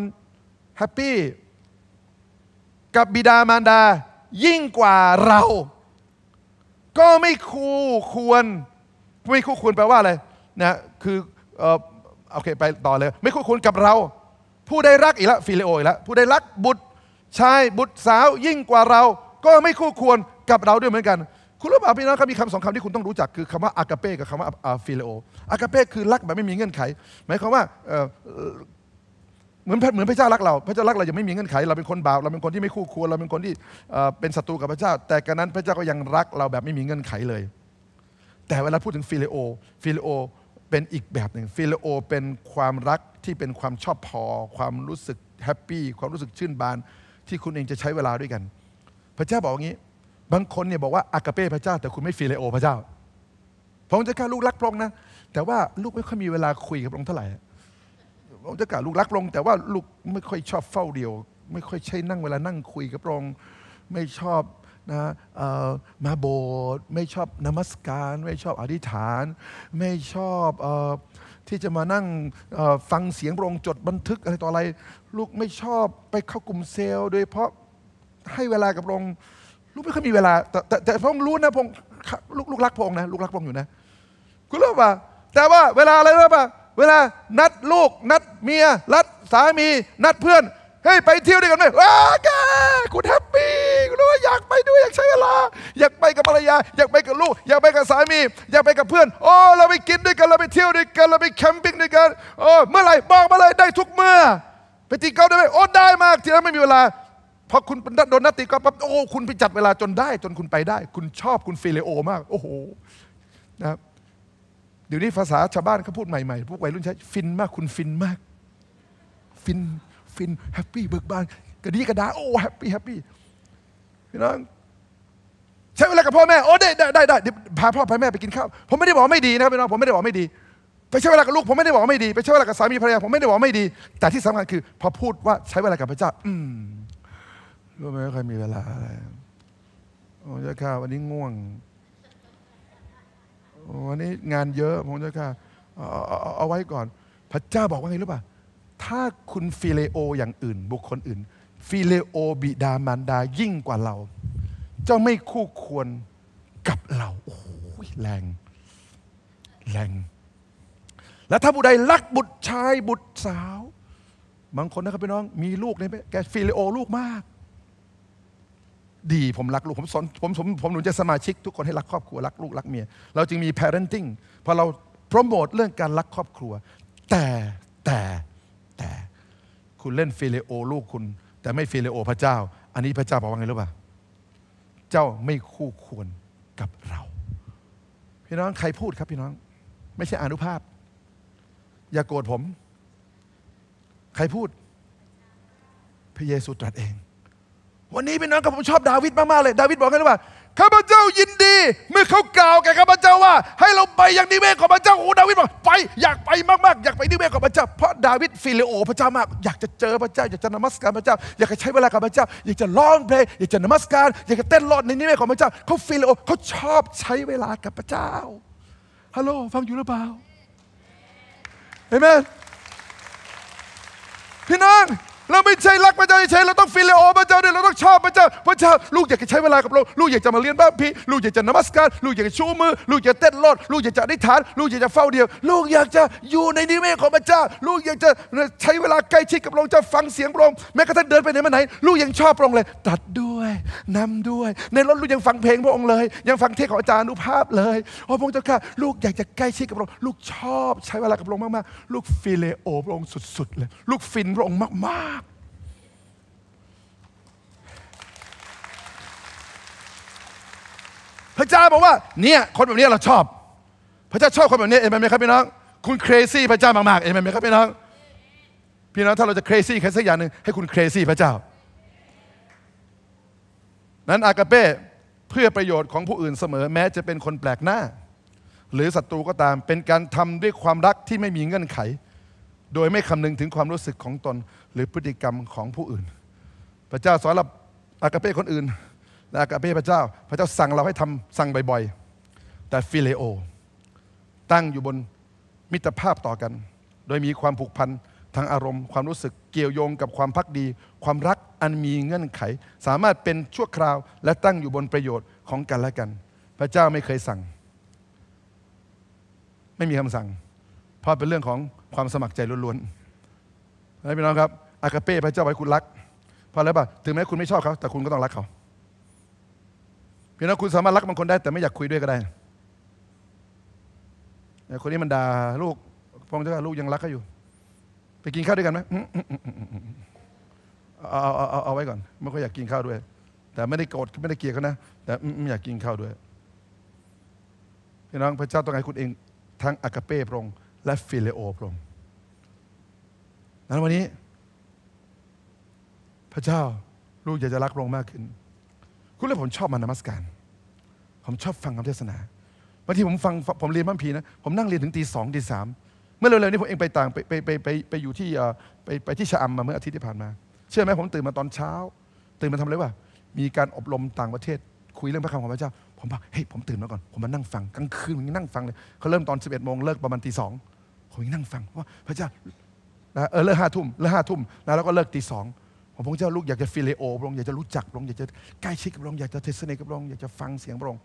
แฮปปี้กับบิดามารดายิ่งกว่าเรา ก็ไม่คู่ควร ไม่คู่ควรแปลว่าอะไรนะคือเออโอเคไปต่อเลย ไม่คู่ควรกับเรา ผู้ได้รักอีกแล้วฟิเลโออีกแล้วผู้ได้รักบุตรชายบุตรสาว ยิ่งกว่าเรา ก็ไม่คู่ควรกับเราด้วยเหมือนกันคุณรู้เปล่าพี่น้องครับมีคำสองคำที่คุณต้องรู้จัก คือคำว่าอากาเป้กับคำว่าฟิเลโออากาเป้คือรักแบบไม่มีเงื่อนไข หมายความว่าเหมือนเหมือนพระเจ้ารักเราพระเจ้ารักเรายางไม่มีเงื่อนไขเราเป็นคนบาปเราเป็นคนที่ไม่คู่ควรเราเป็นคนที่เป็นศัตรูกับพระเจ้า แต่การนั้นพระเจ้าก็ยังรักเราแบบไม่มีเงื่อนไขเลย แต่เวลาพูดถึงฟิเลโอฟิเลโอเป็นอีกแบบหนึ่งฟิเลโอเป็นความรักที่เป็นความชอบพอความรู้สึกแฮปปี้ความรู้สึกชื่นบาน ที่คุณเองจะใช้เวลาด้วยกัน พระเจ้าบอกอย่างนี้บางคนเนี่ยบอกว่าอากาเป้พระเจ้า แต่คุณไม่ฟิเลโอพระเจ้าพระองค์จะกล้าลูกรักพระองค์นะแต่ว่าลูกไม่ค่อยมีเวลาคุยกับพระองค์เท่าไหร่พระองค์จะกล้าลูกรักพระองค์แต่ว่าลูกไม่ค่อยชอบเฝ้าเดียวไม่ค่อยใช้นั่งเวลานั่งคุยกับพระองค์ไม่ชอบนะมาโบสถ์ไม่ชอบนมัสการ ไม่ชอบอธิษฐาน ไม่ชอบอที่จะมานั่งฟังเสียงพระองค์จดบันทึกอะไรต่ออะไรลูกไม่ชอบไปเข้ากลุ่มเซลล์โดยเพราะให้เวลากับพระองค์ลูกไม่คยมีเวลา แต่แต่ตพงรู้นะพงลูกลูกรักพงนะลูกรักพงอยู่นะคุณรู้ป่ะแต่ว่าเวลาอะไรรู้ป่ะเวลานัดลูกนัดเมียนัดสามี นัดเพื่อนเฮ้ยไปเที่ยวด้วยกันไหมว้าแกคุณแฮปปี้คุณรู้ว่าอยากไปด้วยอยากใช้เวลา อยากไปกับภรรยา อยากไปกับลูก อยากไปกับสามี อยากไปกับเพื่อนโอ้เราไปกินด้วยกันเราไปเที่ยวด้วยกัน เราไปแคมปิ้งด้วยกันโอ้เมื่อไหร่บอกมาเลย ได้ทุกเมื่อ ไปตีกอล์ฟได้ไหมโอ้ได้มาก ทีนั้นไม่มีเวลาพอคุณโดนนัดตีก็ปั๊บโอ้คุณไปจัดเวลาจนได้ จนคุณไปได้ คุณชอบคุณฟิเลโอมากโอ้โหนะครับเดี๋ยวนี้ภาษาชาวบ้านเขาพูดใหม่ๆพวกวัยรุ่นใช้ฟินมาก คุณฟินมาก ฟินฟินแฮปปี้เบิกบานกระดีกระดาโอ้แฮปปี้แฮปปี้พี่น้องใช้เวลากับพ่อแม่โอ้ได้ได้ได้ได้พาพ่อพาแม่ไปกินข้าวผมไม่ได้บอกไม่ดีนะครับพี่น้องผมไม่ได้บอกไม่ดีไปใช้เวลากับลูกผมไม่ได้บอกไม่ดีไปใช้เวลากับสามีภรรยาผมไม่ได้บอกไม่ดี แต่ที่สำคัญคือพอพูดว่าใช้เวลากับพระเจ้าอืมรู้ไหมว่าใครมีเวลาอะไรผมจะค่ะวันนี้ง่วง วันนี้งานเยอะผมจะค่ะเอาไว้ก่อน พระเจ้าบอกว่าไงรู้ป่ะถ้าคุณฟิเลโออย่างอื่น บุคคลอื่น ฟิเลโอบิดามารดายิ่งกว่าเรา เจ้าไม่คู่ควรกับเราโอ้โหแรงแรง แล้วถ้าผู้ใดรักบุตรชายบุตรสาวบางคนนะครับพี่น้องมีลูกในแกฟิเลโอลูกมากดีผมรักลูก ผมสนผมผมผมหนุนใจสมาชิกทุกคนให้รักครอบครัว รักลูก รักเมีย เราจึงมี parenting พอเราโปรโมทเรื่องการรักครอบครัว แต่แต่แต่คุณเล่นฟิเลโอลูกคุณ แต่ไม่ฟิเลโอพระเจ้า อันนี้พระเจ้าบอกว่าไงรู้ป่ะเจ้าไม่คู่ควรกับเรา พี่น้องใครพูดครับพี่น้อง ไม่ใช่อนุภาพ อย่าโกรธผม ใครพูดพระเยซูตรัสเองวันนี้พี่น้องกับผมชอบดาวิดมากๆเลย ดาวิดบอกกันว่าข้าพเจ้ายินดี เมื่อเขากล่าวแก่ข้าพเจ้าว่า ให้เราไปยังนิเวศของพระเจ้าโอ้ดาวิดบอกไป อยากไปมากๆอยากไปนิเวศของพระเจ้า เพราะดาวิดฟิลิโอพระเจ้ามากอยากจะเจอพระเจ้าอยากจะนมัสการพระเจ้าอยากจะใช้เวลากับพระเจ้า อยากจะร้องเพลงอยากจะนมัสการอยากจะเต้นรอดในนิเวศของพระเจ้า เขาฟิลิโอเขาชอบใช้เวลากับพระเจ้า ฮัลโหลฟังอยู่หรือเปล่า เอเมน พี่น้องเราไม่ใช่รักพระเจ้าเฉยเราต้องฟิเลโอพระเจ้าดี่ยเราต้องชอบพระเจ้าพระเจ้า ลูกอยากจะใช้เวลากับเราลูกอยากจะมาเรียนบ้านพี่ลูกอยากจะนมัสการลูกอยากจะชูมือลูกอยากจะเต้นรอดลูกอยากจะไดิฐานลูกอยากจะเฝ้าเดียวลูกอยากจะอยู่ในนิเวศของพระเจ้าลูกอยากจะใช้เวลาใกล้ชิดกับพระองค์จะฟังเสียงพระองค์แม้กระทั่งเดินไปไหนมาไหน ลูกยังชอบพระองค์เลยตัดด้วยนำด้วยในรถลูกยังฟังเพลงพระองค์เลย ยังฟังเทศของอาจารย์นุภาพเลยโอ้พระองค์เจ้าค่ะ ลูกอยากจะใกล้ชิดกับพระองค์ลูกชอบใช้เวลากับพระองค์มากๆลูกฟิเลโอพระองค์สุด ๆ เลย ลูกฟินพระองค์มากพระเจ้าบอกว่าเนี่ยคนแบบนี้เราชอบพระเจ้าชอบคนแบบนี้เองไหมครับพี่น้องคุณเครซี่พระเจ้ามากๆเองไหมครับพี่น้องพี่น้องถ้าเราจะเครซี่แค่สักอย่างหนึ่งให้ คุณเครซี่พระเจ้า นั้นอากาเป้เพื่อประโยชน์ของผู้อื่นเสมอแม้ จะเป็นคนแปลกหน้า หรือศัตรูก็ตามเป็นการทำด้วยความรักที่ไม่มีเงื่อนไข โดยไม่คำนึงถึงความรู้สึกของตน หรือพฤติกรรมของผู้อื่น พระเจ้าสอนรับอากาเป้คนอื่นนะกับพระเจ้า พระเจ้าสั่งเราให้ทำสั่งบ่อยๆ แต่ฟิเลโอตั้งอยู่บนมิตรภาพต่อกัน โดยมีความผูกพันทางอารมณ์ ความรู้สึกเกี่ยวโยงกับความพักดี ความรักอันมีเงื่อนไข สามารถเป็นชั่วคราว และตั้งอยู่บนประโยชน์ของกันและกัน พระเจ้าไม่เคยสั่ง ไม่มีคำสั่ง เพราะเป็นเรื่องของความสมัครใจล้วนๆนะพี่น้องครับอากาเป้พระเจ้าไว้คุณรัก เพราะอะไรบ้างถึงแม้คุณไม่ชอบเขาแต่คุณก็ต้องรักเขาพี่น้องคุณสามารถรักบางคนได้แต่ไม่อยากคุยด้วยก็ได้คนนี้มันด่าลูกพ่อเจ้าลูกยังรักเขาอยู่ ไปกินข้าวด้วยกันไหมเอาเอาเอาเอาไว้ก่อนไม่ค่อยอยากกินข้าวด้วย แต่ไม่ได้โกรธไม่ได้เกลียดเขานะแต่ไม่อยากกินข้าวด้วยพี่น้อง พระเจ้าต้องให้คุณเอง ทั้งอากาเป้พระองค์และฟิเลโอ พระองค์นั้นวันนี้ พระเจ้า ลูกอยากจะรักพระองค์มากขึ้น คุณและผมชอบมานมัสการผมชอบฟังคำเทศนาบางทีผมฟังผมเรียนบ้านพีนะผมนั่งเรียนถึงตีสองตีสามเมื่อเร็วๆนี้ผมเองไปต่างไปไปไปไปไปอยู่ที่ไปไปที่ชะอำมาเมื่ออาทิตย์ที่ผ่านมา เชื่อไหมผมตื่นมาตอนเช้าตื่นมาทำอะไรวะมีการอบรมต่างประเทศ คุยเรื่องพระคำของพระเจ้าผมบอกเฮ้ยผมตื่นมาก่อนผมมานั่งฟังกลางคืนผมนั่งฟังเลยเขาเริ่มตอนสิบเอ็ดโมงเลิกประมาณตีสองผมนั่งฟังว่าพระเจ้าเออเลิกห้าทุ่มเลิกห้าทุ่มแล้วก็เลิกตีสองพระองค์เจ้าลูกอยากจะฟิเลโอพระองค์อยากจะรู้จักพระองค์อยากจะใกล้ชิดกับพระองค์อยากจะเทศนากับพระองค์อยากจะฟังเสียงพระองค์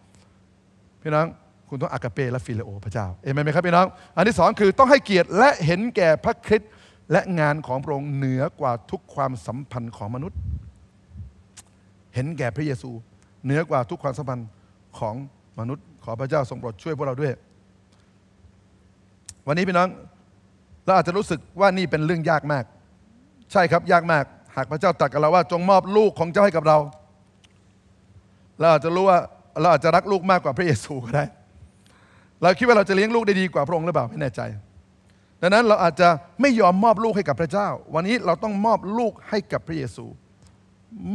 พี่น้องคุณต้องอากาเปและฟิเลโอพระเจ้าเอเมนไหมครับพี่ น้อง อันที่สองคือต้องให้เกียรติและเห็นแก่พระคริสต์และงานของพระองค์เหนือกว่าทุกความสัมพันธ์ของมนุษย์ เห็นแก่พระเยซู เหนือกว่าทุกความสัมพันธ์ของมนุษย์ ขอพระเจ้าทรงโปรดช่วยพวกเราด้วย วันนี้พี่น้อง เราอาจจะรู้สึกว่านี่เป็นเรื่องยากมาก ใช่ครับยากมากหากพระเจ้าตรัสกับเราว่า จงมอบลูกของเจ้าให้กับเรา เราอาจจะรู้ว่าเราอาจจะรักลูกมากกว่าพระเยซูก็ได้ เราคิดว่าเราจะเลี้ยงลูกได้ดีกว่าพระองค์หรือเปล่าไม่แน่ใจ ดังนั้นเราอาจจะไม่ยอมมอบลูกให้กับพระเจ้า วันนี้เราต้องมอบลูกให้กับพระเยซู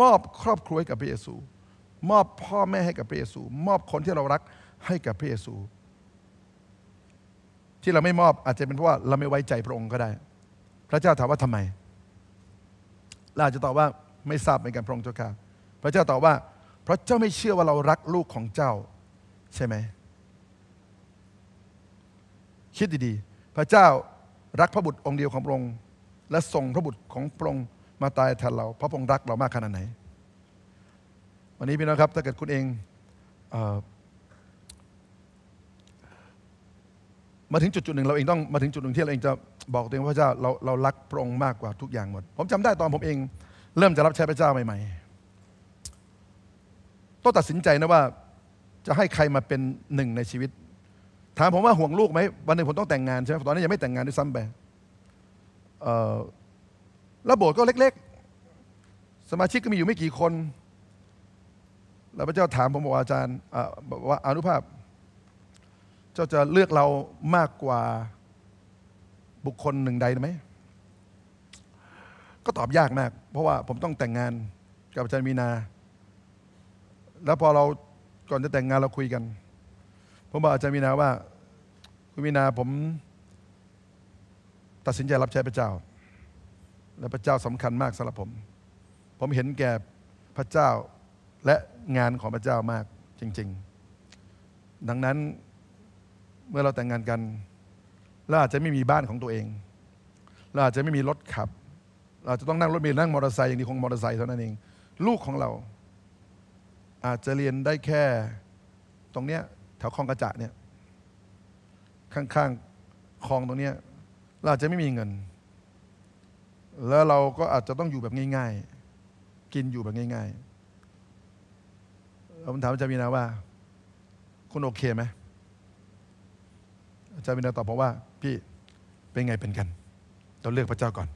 มอบครอบครัวให้กับพระเยซู มอบพ่อแม่ให้กับพระเยซู มอบคนที่เรารักให้กับพระเยซู ที่เราไม่มอบอาจจะเป็นเพราะว่าเราไม่ไว้ใจพระองค์ก็ได้ พระเจ้าถามว่าทำไมเราจะตอบว่าไม่ทราบเหมือนกันพระองค์เจ้าค่ะพระเจ้าตอบว่า เพราะเจ้าไม่เชื่อว่าเรารักลูกของเจ้าใช่ไหมคิดดีๆ พระเจ้ารักพระบุตรองค์เดียวของพระองค์และส่งพระบุตรของพระองค์มาตายแทนเราพระองค์รักเรามากขนาดไหน วันนี้พี่น้องครับถ้าเกิดคุณเองเมาถึงจุดจุดหนึ่งเราเองต้องมาถึงจุดหนึ่งที่เราเองจะบอกตัวเองว่าพระเจ้าเราเรารักพระองค์มากกว่าทุกอย่างหมด ผมจำได้ตอนผมเองเริ่มจะรับใช้พระเจ้าใหม่ๆ ต้องตัดสินใจนะว่าจะให้ใครมาเป็นหนึ่งในชีวิต ถามผมว่าห่วงลูกไหมวันหนึ่งผมต้องแต่งงานใช่ไหมตอนนี้ยังไม่แต่งงานด้วยซ้ำไปแล้วโบสถ์ก็เล็ก ๆ สมาชิกก็มีอยู่ไม่กี่คนแล้วพระเจ้าถามผมบอกอาจารย์ว่าอนุภาพจ้าจะเลือกเรามากกว่าบุคคลหนึ่งใดไหม ก็ตอบยากมากเพราะว่าผมต้องแต่งงานกับอาจารย์มีนา แล้วพอเราก่อนจะแต่งงานเราคุยกันผมบอกอาจารย์มีนาว่าคุณมีนาผมตัดสินใจรับใช้พระเจ้า และพระเจ้าสำคัญมากสำหรับผม ผมเห็นแก่พระเจ้าและงานของพระเจ้ามากจริง ๆ ดังนั้นเมื่อเราแต่งงานกัน เราอาจจะไม่มีบ้านของตัวเอง เราอาจจะไม่มีรถขับ เราจะต้องนั่งรถเมล์นั่งมอเตอร์ไซค์อย่างนี้คงมอเตอร์ไซค์เท่านั้นเอง ลูกของเรา อาจจะเรียนได้แค่ ตรงเนี้ยแถวคลองกระจะเนี่ยข้างๆคลองตรงเนี้ย เราอาจจะไม่มีเงิน แล้วเราก็อาจจะต้องอยู่แบบง่าย ๆ กินอยู่แบบง่ายๆผมถามอาจารย์มีนาว่า คุณโอเคไหมจารย์วินาตอบอกว่าพี่เป็นไงเป็นกันเราเลือกพระเจ้าก่อน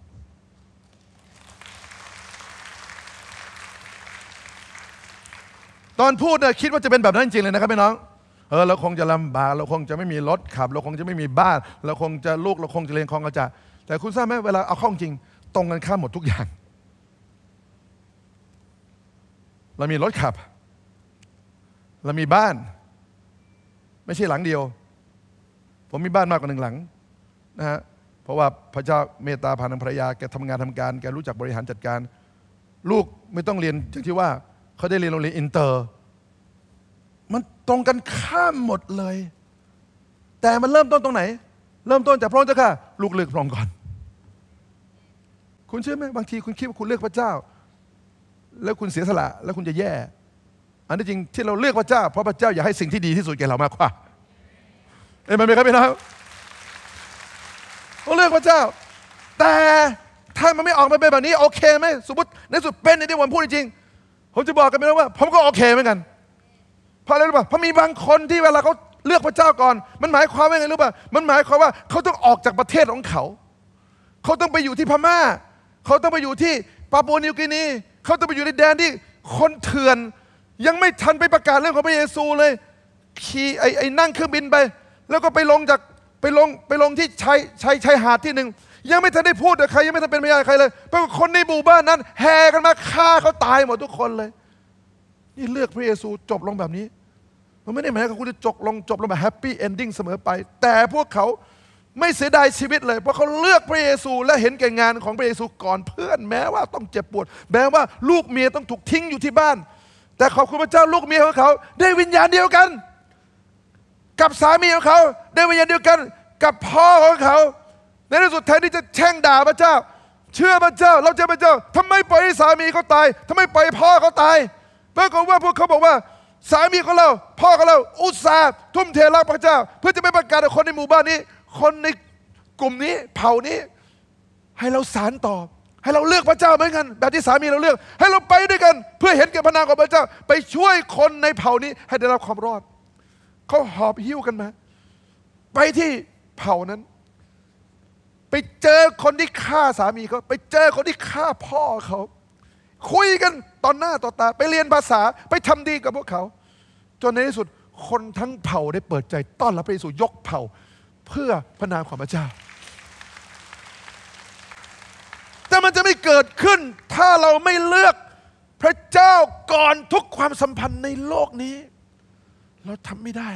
ตอนพูดเนี่ยคิดว่าจะเป็นแบบนั้นจริงเลยนะครับพี่น้องเออเราคงจะลำบากเราคงจะไม่มีรถขับเราคงจะไม่มีบ้านเราคงจะลูก เราคงจะเรียนคองกระจาแต่คุณทราบไหมเวลาเอาข้องจริง ตรงกันข้ามหมดทุกอย่าง เรามีรถขับเรามีบ้าน ไม่ใช่หลังเดียวผมมีบ้านมากกว่าหนึ่งหลังนะฮะเพราะว่าพระเจ้าเมตตาผ่านทางภรรยาแกทำงานทำการแกรู้จักบริหารจัดการ ลูกไม่ต้องเรียนอย่างที่ว่าเขาได้เรียนโรงเรียนอินเตอร์มันตรงกันข้ามหมดเลย แต่มันเริ่มต้นตรงไหน เริ่มต้นจากพระองค์เจ้าค่ะลูกเลือกพระองค์ก่อน คุณเชื่อไหมบางทีคุณคิดว่าคุณเลือกพระเจ้า แล้วคุณเสียสละแล้วคุณจะแย่ อันที่จริงที่เราเลือกพระเจ้าเพราะพระเจ้าอยากให้สิ่งที่ดีที่สุดแก่เรามากกว่าเอเมนไหมครับพี่น้องต้องเลือกพระเจ้า แต่ถ้ามันไม่ออกมาเป็นแบบนี้ โอเคไหมสมมติในสุดเป็นในที่ผมพูดจริงผมจะบอกกันไปแล้วว่า ผมก็โอเคเหมือนกันเพราะอะไรรู้ป่ะเพราะมีบางคนที่เวลาเขาเลือกพระเจ้าก่อน มันหมายความว่าไงรู้ป่ะมันหมายความว่าเขาต้องออกจากประเทศของเขาเขาต้องไปอยู่ที่พม่าเขาต้องไปอยู่ที่ปาปัวนิวกินีเขาต้องไปอยู่ในแดนที่ คนเถื่อน ยังไม่ทันไปประกาศเรื่องของพระเยซูเลยขี่ไอ้นั่งเครื่องบินไปแล้วก็ไปลงจากไปลงไปลงที่ชายชายชายหาดที่หนึ่งยังไม่ทันได้พูดกับใครยังไม่ทันเป็นพยานใครเลยปรากฏคนในหมู่บ้านนั้นแห่กันมาฆ่าเขาตายหมดทุกคนเลย นี่เลือกพระเยซูจบลงแบบนี้มันไม่ได้หมายว่าคุณจะจบลงจบลงแบบแฮปปี้เอนดิ้งเสมอไป แต่พวกเขาไม่เสียดายชีวิตเลย เพราะเขาเลือกพระเยซูและเห็นแก่งานของพระเยซูก่อนเพื่อน แม้ว่าต้องเจ็บปวด แม้ว่าลูกเมียต้องถูกทิ้งอยู่ที่บ้าน แต่ขอบคุณพระเจ้าลูกเมียของเขาได้วิญญาณเดียวกันกับสามีของเขาในวิญญาณเดียวกันกับพ่อของเขาในที่สุดแทนที่จะแช่งด่าพระเจ้า เชื่อพระเจ้าเราเชื่อพระเจ้า ทำไมปล่อยสามีเขาตาย ทำไมปล่อยพ่อเขาตายปรากฏว่าพวกเขาบอกว่า สามีของเรา พ่อของเราอุตส่าห์ทุ่มเทรักพระเจ้า เพื่อจะไปประกาศกับคนในหมู่บ้านนี้ คนในกลุ่มนี้เผ่านี้ ให้เราสารต่อให้เราเลือกพระเจ้าเหมือนกันแบบที่สามีเราเลือก ให้เราไปด้วยกัน เพื่อเห็นแก่พระนามของพระเจ้า ไปช่วยคนในเผ่านี้ให้ได้รับความรอดเขาหอบหิ้วกันมา ไปที่เผ่านั้น ไปเจอคนที่ฆ่าสามีเขาไปเจอคนที่ฆ่าพ่อเขา คุยกันตอนหน้าต่อตา ไปเรียนภาษาไปทำดีกับพวกเขาจนในที่สุดคนทั้งเผ่าได้เปิดใจต้อนรับพระเยซูยกเผ่าเพื่อพระนามของพระเจ้า แต่มันจะไม่เกิดขึ้น ถ้าเราไม่เลือกพระเจ้าก่อนทุกความสัมพันธ์ในโลกนี้เราทำไม่ได้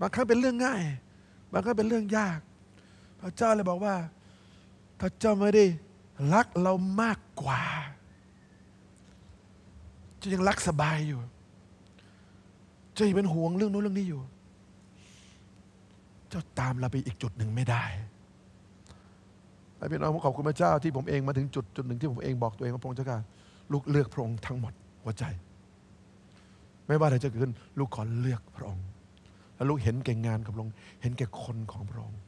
บางครั้งเป็นเรื่องง่าย บางครั้งเป็นเรื่องยาก พระเจ้าเลยบอกว่าพระเจ้าไม่ได้รักเรามากกว่าจะยังรักสบายอยู่ จะยังเป็นห่วงเรื่องโน้นเรื่องนี้อยู่ เจ้าตามเราไปอีกจุดหนึ่งไม่ได้ไอ้พี่น้องผมขอบคุณพระเจ้า ที่ผมเองมาถึงจุดจุดหนึ่งที่ผมเองบอกตัวเองว่าพระองค์เจ้าการลูกเลือกพระองค์ทั้งหมดหัวใจไม่ว่าอะไรจะเกิดขึ้นลูกขอเลือกพระองค์และลูกเห็นแก่งานของพระองค์เห็นแก่คนของพระองค์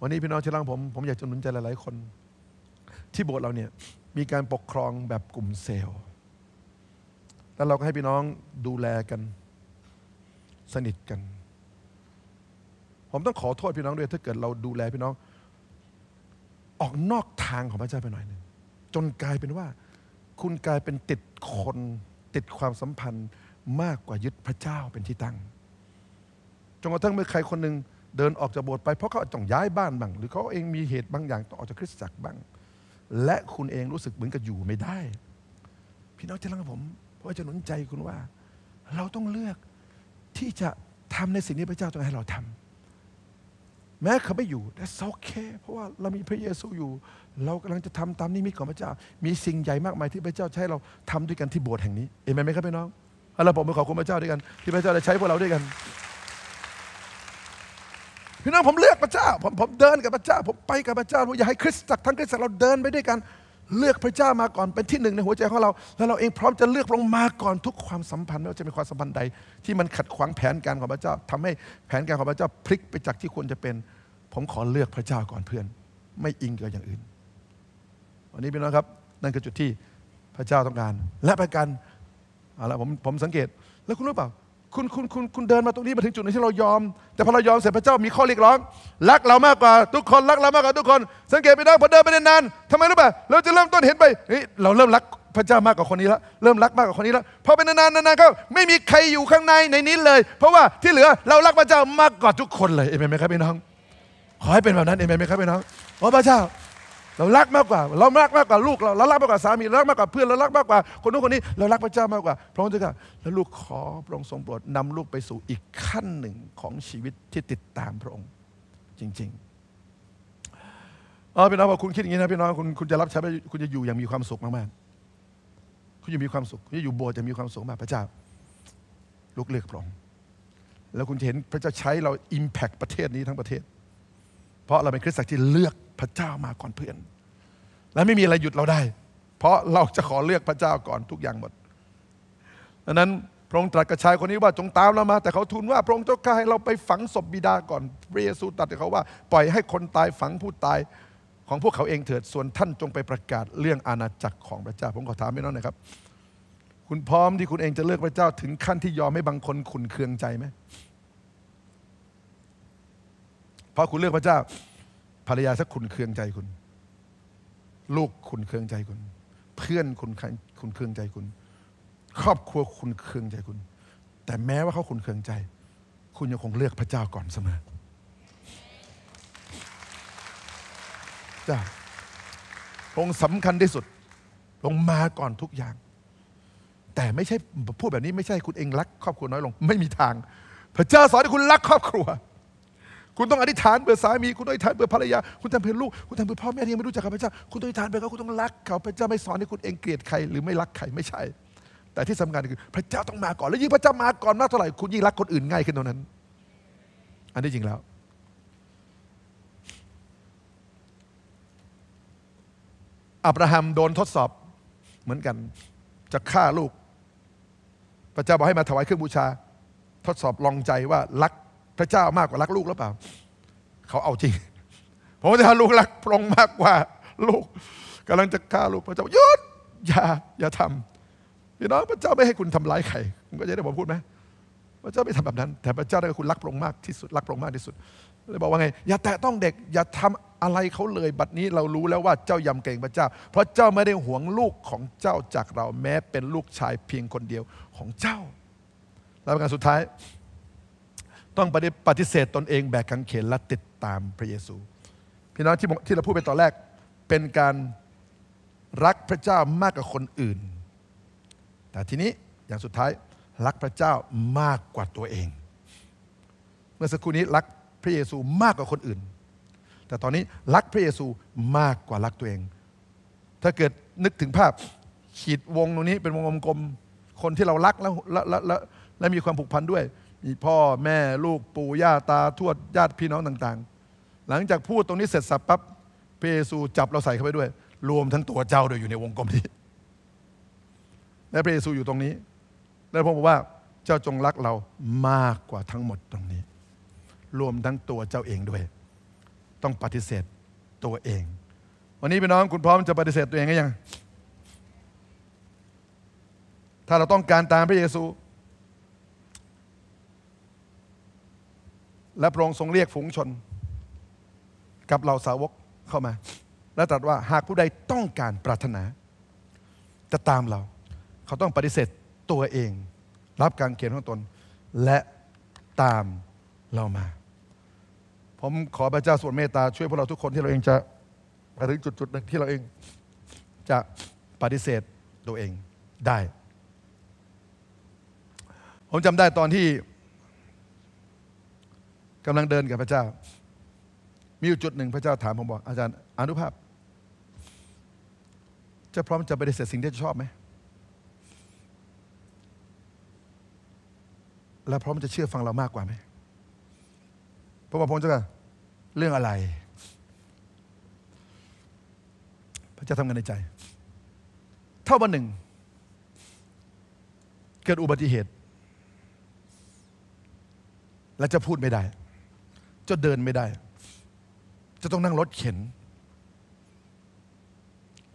วันนี้พี่น้องที่รักผมผมอยากจะหนุนใจหลายๆคน ที่โบสถ์เราเนี่ยมีการปกครองแบบกลุ่มเซลล์แล้วเราก็ให้พี่น้องดูแลกัน สนิทกัน ผมต้องขอโทษพี่น้องด้วยถ้าเกิดเราดูแลพี่น้อง ออกนอกทางของพระเจ้าไปหน่อยหนึ่งจนกลายเป็นว่า คุณกลายเป็นติดคนติดความสัมพันธ์มากกว่ายึดพระเจ้าเป็นที่ตั้งจนกระทั่งเมื่อใครคนหนึ่งเดินออกจากโบสถ์ไปเพราะเขาต้องย้ายบ้านบ้างหรือเขาเองมีเหตุบางอย่างต้องออกจากคริสตจักรบ้าง และคุณเองรู้สึกเหมือนกับอยู่ไม่ได้ พี่น้องจะรังผม เพราะจะหนุนใจคุณว่า เราต้องเลือกที่จะทำในสิ่งที่พระเจ้าต้องให้เราทำแม้เขาไม่อยู่แต่โอเค เพราะว่าเรามีพระเยซูอยู่ เรากำลังจะทำตามนิมิตของพระเจ้า มีสิ่งใหญ่มากมายที่พระเจ้าใช้เราทำด้วยกันที่โบสถ์แห่งนี้เอเมนไหมครับพี่น้องเราผมไปขอบคุณพระเจ้าด้วยกัน ที่พระเจ้าได้ใช้พวกเราด้วยกันพี่น้อง ผมเลือกพระเจ้าผมผมเดินกับพระเจ้าผมไปกับพระเจ้าผมอยากให้คริสตจักรทั้งคริสตจักรเราเดินไปด้วยกันเลือกพระเจ้ามาก่อนเป็นที่หนึ่งในหัวใจของเรา แล้วเราเองพร้อมจะเลือกลงมาก่อนทุกความสัมพันธ์ไม่ว่าจะเป็นความสัมพันธ์ใด ที่มันขัดขวางแผนการของพระเจ้าทำให้แผนการของพระเจ้าพลิกไปจากที่ควรจะเป็น ผมขอเลือกพระเจ้าก่อนเพื่อน ไม่อิงกับอย่างอื่นวันนี้พี่น้องครับ นั่นคือจุดที่พระเจ้าต้องการและประการเอาละผมผมสังเกตแล้วคุณรู้เปล่าคุณคุณคุณคุณเดินมาตรงนี้มาถึงจุดนี้ที่เรายอม แต่พอเรายอมเสร็จพระเจ้ามีข้อเรียกร้อง รักเรามากกว่า ทุกคนรักเรามากกว่าทุกคน สังเกตไปนะพอเดินไปนานๆทำไมรู้ป่ะเราจะเริ่มต้นเห็นไปเฮ้ยเราเริ่มรักพระเจ้ามากกว่าคนนี้แล้วเริ่มรักมากกว่าคนนี้แล้วพอเป็นนานๆนานๆก็ไม่มีใครอยู่ข้างในในนี้เลย เพราะว่าที่เหลือเรารักพระเจ้ามากกว่าทุกคนเลยเอเมนไหมครับพี่น้องขอให้เป็นแบบนั้นเอเมนไหมครับพี่น้องโอ้พระเจ้าเรารักมากกว่า เรารักมากกว่าลูกเราเรารักมากกว่าสามีเรารักมากกว่าเพื่อนเรารักมากกว่า คนนู้นคนนี้เรารักพระเจ้ามากกว่าพระองค์จะกค่ะแล้วลูกขอพระองค์ทรงโปรดนำลูกไปสู่อีกขั้นหนึ่งของชีวิตที่ติดตามพระองค์ จริง ๆเออพี่น้องบอกคุณคิดอย่างนี้นะพี่น้องคุณคุณจะรับใช้คุณจะอยู่อย่างมีความสุขมากๆคุณจะมีความสุขคุณจะอยู่โบสถ์จะมีความสุขมากพระเจ้า ลูกเลือกพระองค์แล้วคุณจะเห็นพระเจ้าใช้เราอิมแพคประเทศนี้ทั้งประเทศเพราะเราเป็นคริสตจักรที่เลือกพระเจ้ามาก่อนเพื่อน และไม่มีอะไรหยุดเราได้ เพราะเราจะขอเลือกพระเจ้าก่อนทุกอย่างหมดดังนั้นพระองค์ตรัสกับชายคนนี้ว่าจงตามเรามา แต่เขาทูลว่าพระองค์เจ้าข้าให้เราไปฝังศพบิดาก่อนพระเยซูตรัสกับเขาว่า ปล่อยให้คนตายฝังผู้ตายของพวกเขาเองเถิดส่วนท่านจงไปประกาศเรื่องอาณาจักรของพระเจ้าผมขอถามไม่น้อยนะครับ คุณพร้อมที่คุณเองจะเลือกพระเจ้าถึงขั้นที่ยอมให้บางคนขุนเคืองใจไหมราะคุณเลือกพระเจ้าภรรยาสักคุณเคืองใจคุณ ลูกคุณเคืองใจคุณ เพื่อนคุณคุณเคืองใจคุณ ครอบครัวคุณเคืองใจคุณ แต่แม้ว่าเขาคุณเคืองใจ คุณยังคงเลือกพระเจ้าก่อนเสมอจ้าองสำคัญที่สุดลงมาก่อนทุกอย่าง แต่ไม่ใช่พูดแบบนี้ไม่ใช่คุณเองรัก ครอบครัวน้อยลงไม่มีทาง พระเจ้าสอนให้คุณรัก ครอบครัวคุณต้องอธิษฐานเพื่อสามีคุณต้องอธิษฐานเพื่อภรรยาคุณทำเพื่อลูกคุณทำเพื่อพ่อแม่ที่ยังไม่รู้จักพระเจ้าคุณต้องอธิษฐานเพื่อเขาคุณต้องรักเขาพระเจ้าไม่สอนให้คุณเองเกลียดใครหรือไม่รักใครไม่ใช่ แต่ที่สำคัญคือพระเจ้าต้องมาก่อนแล้วยิ่งพระเจ้า มาก่อนมากเท่าไหร่คุณยิ่งรักคนอื่นง่ายขึ้นเท่านั้น อันนี้จริงแล้วอับราฮัมโดนทดสอบเหมือนกันจะฆ่าลูก พระเจ้าบอกให้มาถวายเครื่องบูชา ทดสอบลองใจว่ารักพระเจ้ามากกว่ารักลูกหรือเปล่าเขาเอาจริงผมจะลูกรักพระองค์มากกว่าลูก กำลังจะฆ่าลูกพระเจ้าหยุดอย่าอย่าทำพี่น้องพระเจ้าไม่ให้คุณทำร้ายใครคุณก็จะได้ผมพูดไหมพระเจ้าไม่ทำแบบนั้นแต่พระเจ้าได้คุณรักพระองค์มากที่สุดรักพระองค์มากที่สุดเลยบอกว่าไงอย่าแตะต้องเด็กอย่าทำอะไรเขาเลย บัดนี้เรารู้แล้วว่าเจ้ายำเกรงพระเจ้า เพราะเจ้าไม่ได้หวงลูกของเจ้าจากเราแม้เป็นลูกชายเพียงคนเดียวของเจ้าแล้วประการสุดท้ายต้องปฏิเสธตนเองแบกขังเขนและติดตามพระเยซูพี่น้องที่ที่เราพูดไปตอนแรกเป็นการรักพระเจ้ามากกว่าคนอื่น แต่ทีนี้อย่างสุดท้ายรักพระเจ้ามากกว่าตัวเอง เมื่อสักครู่นี้รักพระเยซูมากกว่าคนอื่น แต่ตอนนี้รักพระเยซูมากกว่ารักตัวเอง ถ้าเกิดนึกถึงภาพขีดวงตรงนี้เป็นวงกลมคนที่เรารักแล้วแลและและและมีความผูกพันด้วยมีพ่อแม่ลูกปู่ย่าตาทวดญาติพี่น้องต่างๆ หลังจากพูดตรงนี้เสร็จสับปั๊บพระเยซูจับเราใส่เข้าไปด้วย รวมทั้งตัวเจ้าโดยอยู่ในวงกลมนี้และพระเยซูอยู่ตรงนี้และพระองค์บอกว่าเจ้าจงรักเรามากกว่าทั้งหมดตรงนี้ รวมทั้งตัวเจ้าเองด้วย ต้องปฏิเสธตัวเอง วันนี้พี่น้องคุณพร้อมจะปฏิเสธตัวเองหรือยังถ้าเราต้องการตามพระเยซูและพระองค์ทรงเรียกฝูงชนกับเหล่าสาวกเข้ามา และตรัสว่าหากผู้ใดต้องการปรารถนา จะตามเรา เขาต้องปฏิเสธตัวเอง รับการเขียนของตน และตามเรามา ผมขอพระเจ้าส่วนเมตตาช่วยพวกเราทุกคนที่เราเองจะไปถึงจุดๆหนึ่งที่เราเองจะปฏิเสธตัวเองได้ ผมจำได้ตอนที่กำลังเดินกับพระเจ้า มีอยู่จุดหนึ่ง พระเจ้าถามผมบอก อาจารย์อนุภาพ จะพร้อมจะไปฏิเสจสิ่งที่ชอบไหม และพร้อมจะเชื่อฟังเรามากกว่าไหม พระบอกพงศ์เจ้าะเรื่องอะไร พระเจ้าทำงานในใจ เท่าวันหนึ่ง เกิดอุบัติเหตุ และจะพูดไม่ได้จะเดินไม่ได้ จะต้องนั่งรถเข็น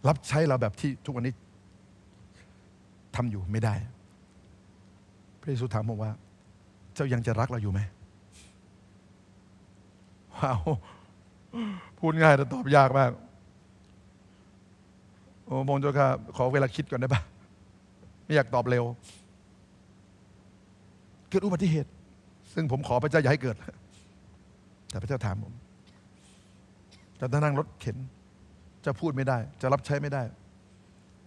รับใช้เราแบบที่ทุกวันนี้ทำอยู่ไม่ได้ พระเยซูถามผมว่า เจ้ายังจะรักเราอยู่ไหมว้าว พูดง่ายแต่ตอบยากมาก โอ้พงศเจ้าค่ะ ขอเวลาคิดก่อนได้ปะไม่อยากตอบเร็ว เกิดอุบัติเหตุ ซึ่งผมขอพระเจ้าอย่าให้เกิดแต่พระเจ้าถามผม จะนั่งรถเข็น จะพูดไม่ได้ จะรับใช้ไม่ได้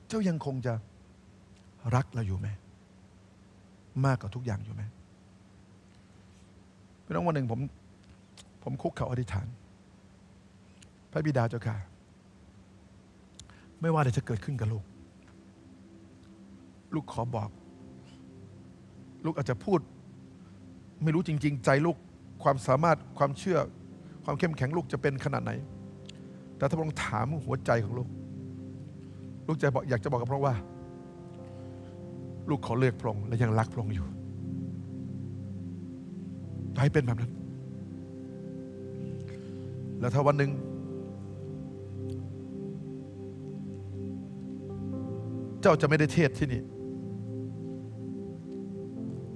เจ้ายังคงจะรักเราอยู่ไหมมากกว่าทุกอย่างอยู่ไหมเป่น้องวันหนึ่ง ผมผมคุกเข่าอธิษฐาน พระบิดาเจ้าค่ะไม่ว่าอะไรจะเกิดขึ้นกับลูก ลูกขอบอก ลูกอาจจะพูด ไม่รู้จริง ๆ ใจลูกความสามารถความเชื่อความเข้มแข็ง ลูกจะเป็นขนาดไหน แต่ถ้าพระองค์ถามหัวใจของลูก ลูกจะบอกอยากจะบอกกับพระองค์ว่า ลูกขอเลือกพระองค์และยังรักพระองค์อยู่ให้เป็นแบบนั้น แล้วถ้าวันหนึ่งเจ้าจะไม่ได้เทศที่นี่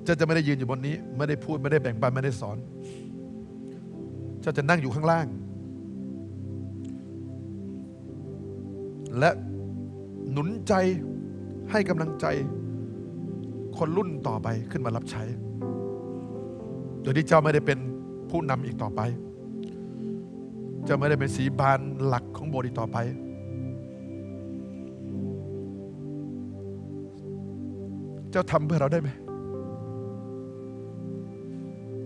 เจ้าจะไม่ได้ยืนอยู่บนนี้ ไม่ได้พูดไม่ได้แบ่งปันไม่ได้สอนเจ้าจะนั่งอยู่ข้างล่าง และหนุนใจให้กำลังใจ คนรุ่นต่อไปขึ้นมารับใช้ โดยที่เจ้าไม่ได้เป็นผู้นำอีกต่อไปจะไม่ได้เป็นสีบานหลักของโบสถ์อีกต่อไป เจ้าทำเพื่อเราได้ไหม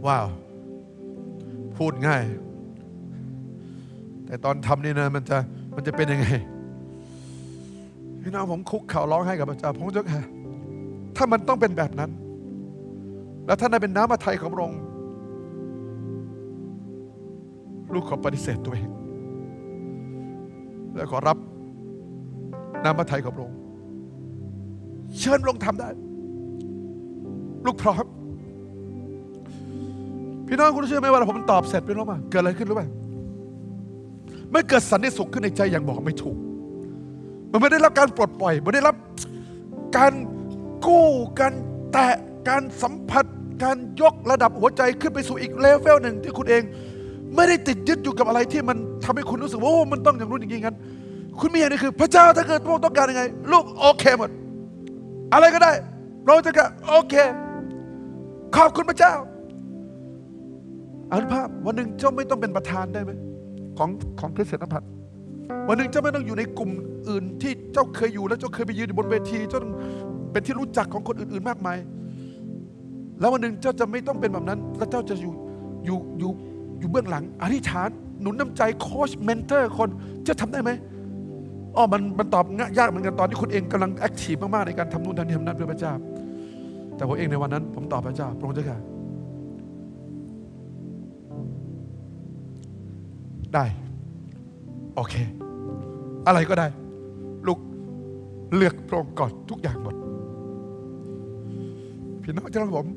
ว้าวพูดง่าย แต่ตอนทำนี่นะมันจะมันจะเป็นยังไง พี่น้องผมคุกเข่าร้องให้กับพระเจ้าพระเจ้าค่ะถ้ามันต้องเป็นแบบนั้น แล้วท่านได้เป็นน้ำมาไทยของพระองค์ลูกขอปฏิเสธตัวเองและขอรับน้ำพระทัยของพระองค์เชิญลงทำได้ ลูกพร้อมพี่น้องคุณเชื่อไหมว่าผมตอบเสร็จไปรู้ป่ะเกิดอะไรขึ้นรู้ป่ะไม่เกิดสันติสุขขึ้นในใจอย่างบอกไม่ถูก มันไม่ได้รับการปลดปล่อยมันได้รับการกู้การแตะการสัมผัส การยกระดับหัวใจ ขึ้นไปสู่อีกเลเวลหนึ่งที่คุณเอง ไม่ได้ติดยึดอยู่กับอะไรที่มันทำให้คุณรู้สึกว่าโอ้มันต้องอย่างนู้นอย่างนี้งั้นคุณมีอย่างนี้คือ พระเจ้าถ้าเกิดพวกต้องการยังไง ลูกโอเคหมดอะไรก็ได้ เราจะก็โอเคขอบคุณพระเจ้าอนุภาพวันหนึ่งเจ้าไม่ต้องเป็นประธานได้ไหมของของคริสเตียนพัฒนวันหนึ่งเจ้าไม่ต้องอยู่ในกลุ่มอื่นที่เจ้าเคยอยู่และเจ้าเคยไปยืนอยู่บนเวทีเจ้าเป็นที่รู้จักของคนอื่นๆมากมาย แล้ววันหนึ่งเจ้าจะไม่ต้องเป็นแบบนั้น และเจ้าจะอยู่อยู่อยู่อยู่เบื้องหลังอธิษฐานหนุนน้ำใจโค้ชเมนเตอร์คนจะทำได้ไหมอ๋อมันมันตอบงยากเหมือนกันตอนที่คุณเองกำลังแอคทีฟมากๆในการทำนู่นทำนี่ทำนั้นเพื่อพระเจ้าแต่ผมเองในวันนั้น ผมตอบพระเจ้าพระองค์เจ้าค่ะได้ โอเค อะไรก็ได้ ลูกเลือกพระองค์ก่อนทุกอย่างหมด พี่น้องจ่รักผม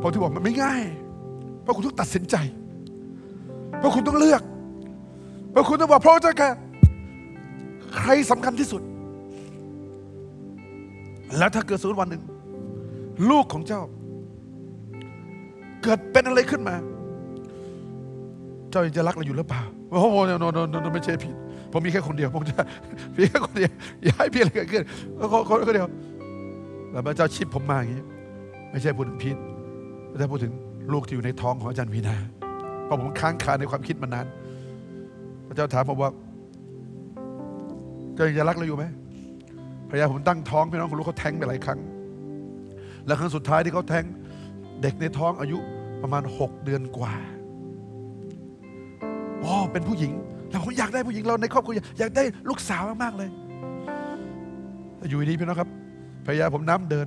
ผมที่บอกมันไม่ง่าย เพราะคุณต้องตัดสินใจ เพราะคุณต้องเลือก เพราะคุณต้องบอกพระเจ้าค่ะใครสำคัญที่สุด แล้วถ้าเกิดสูตวันหนึ่ง ลูกของเจ้า เกิดเป็นอะไรขึ้นมาเจ้ายังจะรักเราอยู่หรือเปล่า โอ้โหโนนโนไม่ใช่ผิด ผมมีแค่คนเดียว ผมจะมีแค่คนเดียว อย่าให้พี่อะไรเกิดขึ้นาเคนเดียว แล้วพระเจ้าชิปผมมาอย่างนี้ ไม่ใช่พูดถึงพิษพระเจ้าพูดถึงลูกที่อยู่ในท้องของอาจารย์วีนาพอผมค้างคาในความคิดมานาน พระเจ้าถามผมว่า เจ้ายังจะรักเราอยู่ไหมภรรยาผมตั้งท้องพี่น้องคุณรู้เขาแท้งไปหลายครั้ง และครั้งสุดท้ายที่เขาแท้งเด็กในท้องอายุประมาณหกเดือนกว่าอ๋อเป็นผู้หญิง เราอยากได้ผู้หญิงเราในครอบครัวอยากได้ลูกสาวมากๆเลย อยู่ดีพี่น้องครับภรรยาผมน้ำเดิน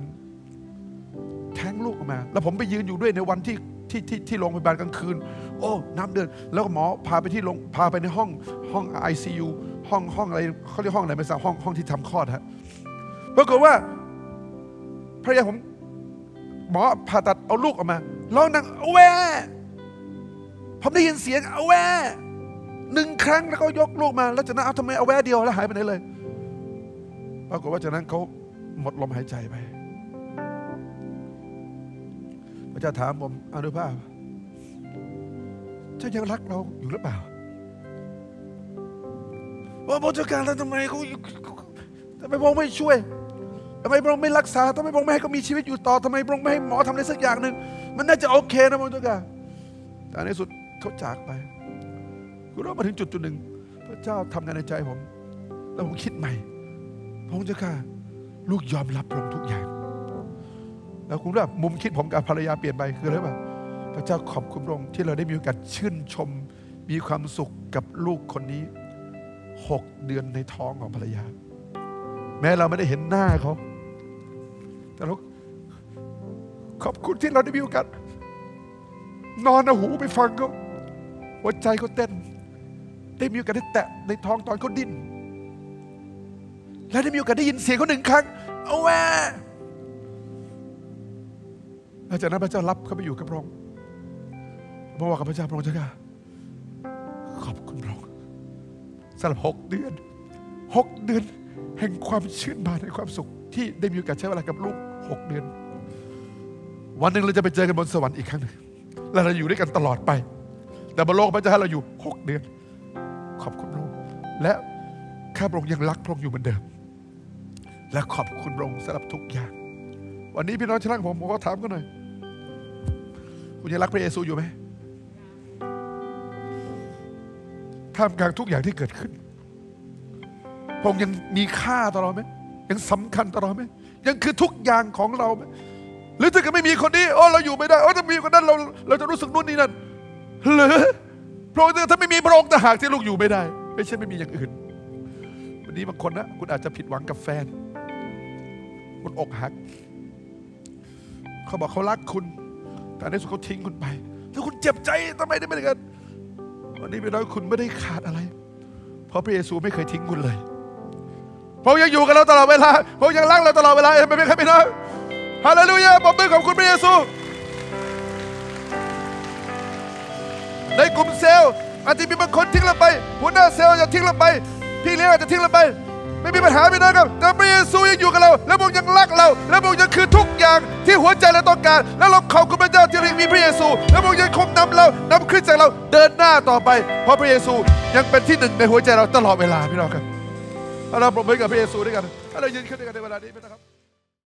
แท้งลูกออกมา แล้วผมไปยืนอยู่ด้วยในวันที่ที่ที่ที่โรงพยาบาลกลางคืน โอ้ น้ำเดินแล้วหมอพาไปที่โรงพาไปในห้องห้องไอซียูห้องห้องอะไรเขาเรียกห้องอะไรไม่ทราบห้องห้องที่ทำคลอดฮะปรากฏว่าภรรยาผมหมอผ่าตัดเอาลูกออกมาร้องดังเอาแวผมได้ยินเสียงเอาแวหนึ่งครั้งแล้วก็ยกลูกมาแล้วจากนั้นเอาทำไมเอาแวะเดียวแล้วหายไปไหนเลยปรากฏว่าจากนั้นเขาหมดลมหายใจไปพระเจ้าถามผมอนุภาพเจ้ายังรักเราอยู่หรือเปล่าว่าบริการแล้วทำไมเขาทำไมพระองค์ไม่ช่วยทำไมพระองค์ไม่รักษาทำไมพระองค์ไม่ให้เขามีชีวิตอยู่ต่อทำไมพระองค์ไม่ให้หมอทำอะไรสักอย่างหนึ่งมันน่าจะโอเคนะบริการแต่ในสุดเขาจากไปคุณรู้มาถึงจุดจุดหนึ่ง พระเจ้าทำงานในใจผมแล้วผมคิดใหม่พระองค์เจ้าค่ะลูกยอมรับพระองค์ทุกอย่าง แล้วคุณรู้ไ่มมุมคิดผมกับภรรยาเปลี่ยนไปคืออะไรบ้บงพระเจ้าขอบคุณพระองค์ที่เราได้มีโอกาสชื่นชม มีความสุขกับลูกคนนี้ หกเดือนในท้องของภรรยา แม้เราไม่ได้เห็นหน้าเขาแต่เราขอบคุณที่เราได้มีโอกาสนอนเอาหูไปฟังเขาหัวใจเขาเต้นได้มีโอกาสได้แตะในท้องตอนเขาดิ้น และได้มีโอกาสได้ยินเสียงเขาหนึ่งครั้งเอาแวหลังจากนั้นพระเจ้ารับเขาไปอยู่กับพระองค์พระว่ากับพระเจ้าพระองค์เจ้า่ะขอบคุณพระองค์สำหรับหกเดือนหกเดือน แห่งความชื่นบานแห่งความสุข ที่ได้มีโอกาสใช้เวลากับลูกหกเดือน วันหนึ่งเราจะไปเจอกันบนสวรรค์อีกครั้งหนึ่งและเราอยู่ด้วยกันตลอดไป แต่บนโลกพระเจ้าให้เราอยู่หกเดือนขอบคุณพระองค์และ ข้าพระองค์ยังรักพระองค์อยู่เหมือนเดิมและขอบคุณพระองค์สำหรับทุกอย่าง วันนี้พี่น้องที่รักผมผมก็ถามกันหน่อยคุณยังรักพระเยซูอยู่ไหมท่ามกลางทุกอย่างที่เกิดขึ้นพระองค์ยังมีค่าต่อเราไหมยังสำคัญต่อเราไหมยังคือทุกอย่างของเราไหมหรือถ้าเกิดไม่มีคนนี้โอ้เราอยู่ไม่ได้โอ้ถ้ามีคนนั้นเราเราจะรู้สึกนู่นนี่นั่นหรือพระองค์ถ้าไม่มีพระองค์ต่หากที่ลูกอยู่ไม่ได้ ไม่ใช่ไม่มีอย่างอื่น วันนี้บางคนนะคุณอาจจะผิดหวังกับแฟน คุณอกหัก เขาบอกเขารักคุณ แต่ในสุดเขาทิ้งคุณไปแล้วคุณเจ็บใจทำไมได้ไม่ได้กันวันนี้ไปน้อยคุณไม่ได้ขาดอะไร เพราะพระเยซูไม่เคยทิ้งคุณเลยพระยังอยู่กับเราตลอดเวลาพระยังรักเราตลอดเวลาเป็นไมครับพี่น้อฮาเลลูยาปรบมือขอบคุณพระเยซูในกลุ่มเซลล์อาจจะมีบางคนทิ้งเราไป หัวหน้าเซลล์จะทิ้งเราไป พี่เลี้ยงอาจจะทิ้งเราไป ไม่มีปัญหาไม่น้ครับแต่พระเยซูยังอยู่กับเรา และพระองค์ยังรักเรา และพระองค์ยังคือทุกอย่างที่หัวใจเราต้องการ และเราขอบคุณพระเจ้าที่เรามีพระเยซู และพระองค์ยังคงนำเรานำขึ้นจากเรา เดินหน้าต่อไป เพราะพระเยซูยังเป็นที่หนึ่งในหัวใจเราตลอดเวลาพี่น้องครับ เราปรบมือกับพระเยซูด้วยกันเรายืนขึ้นด้วยกันในเวลานี้นะครับ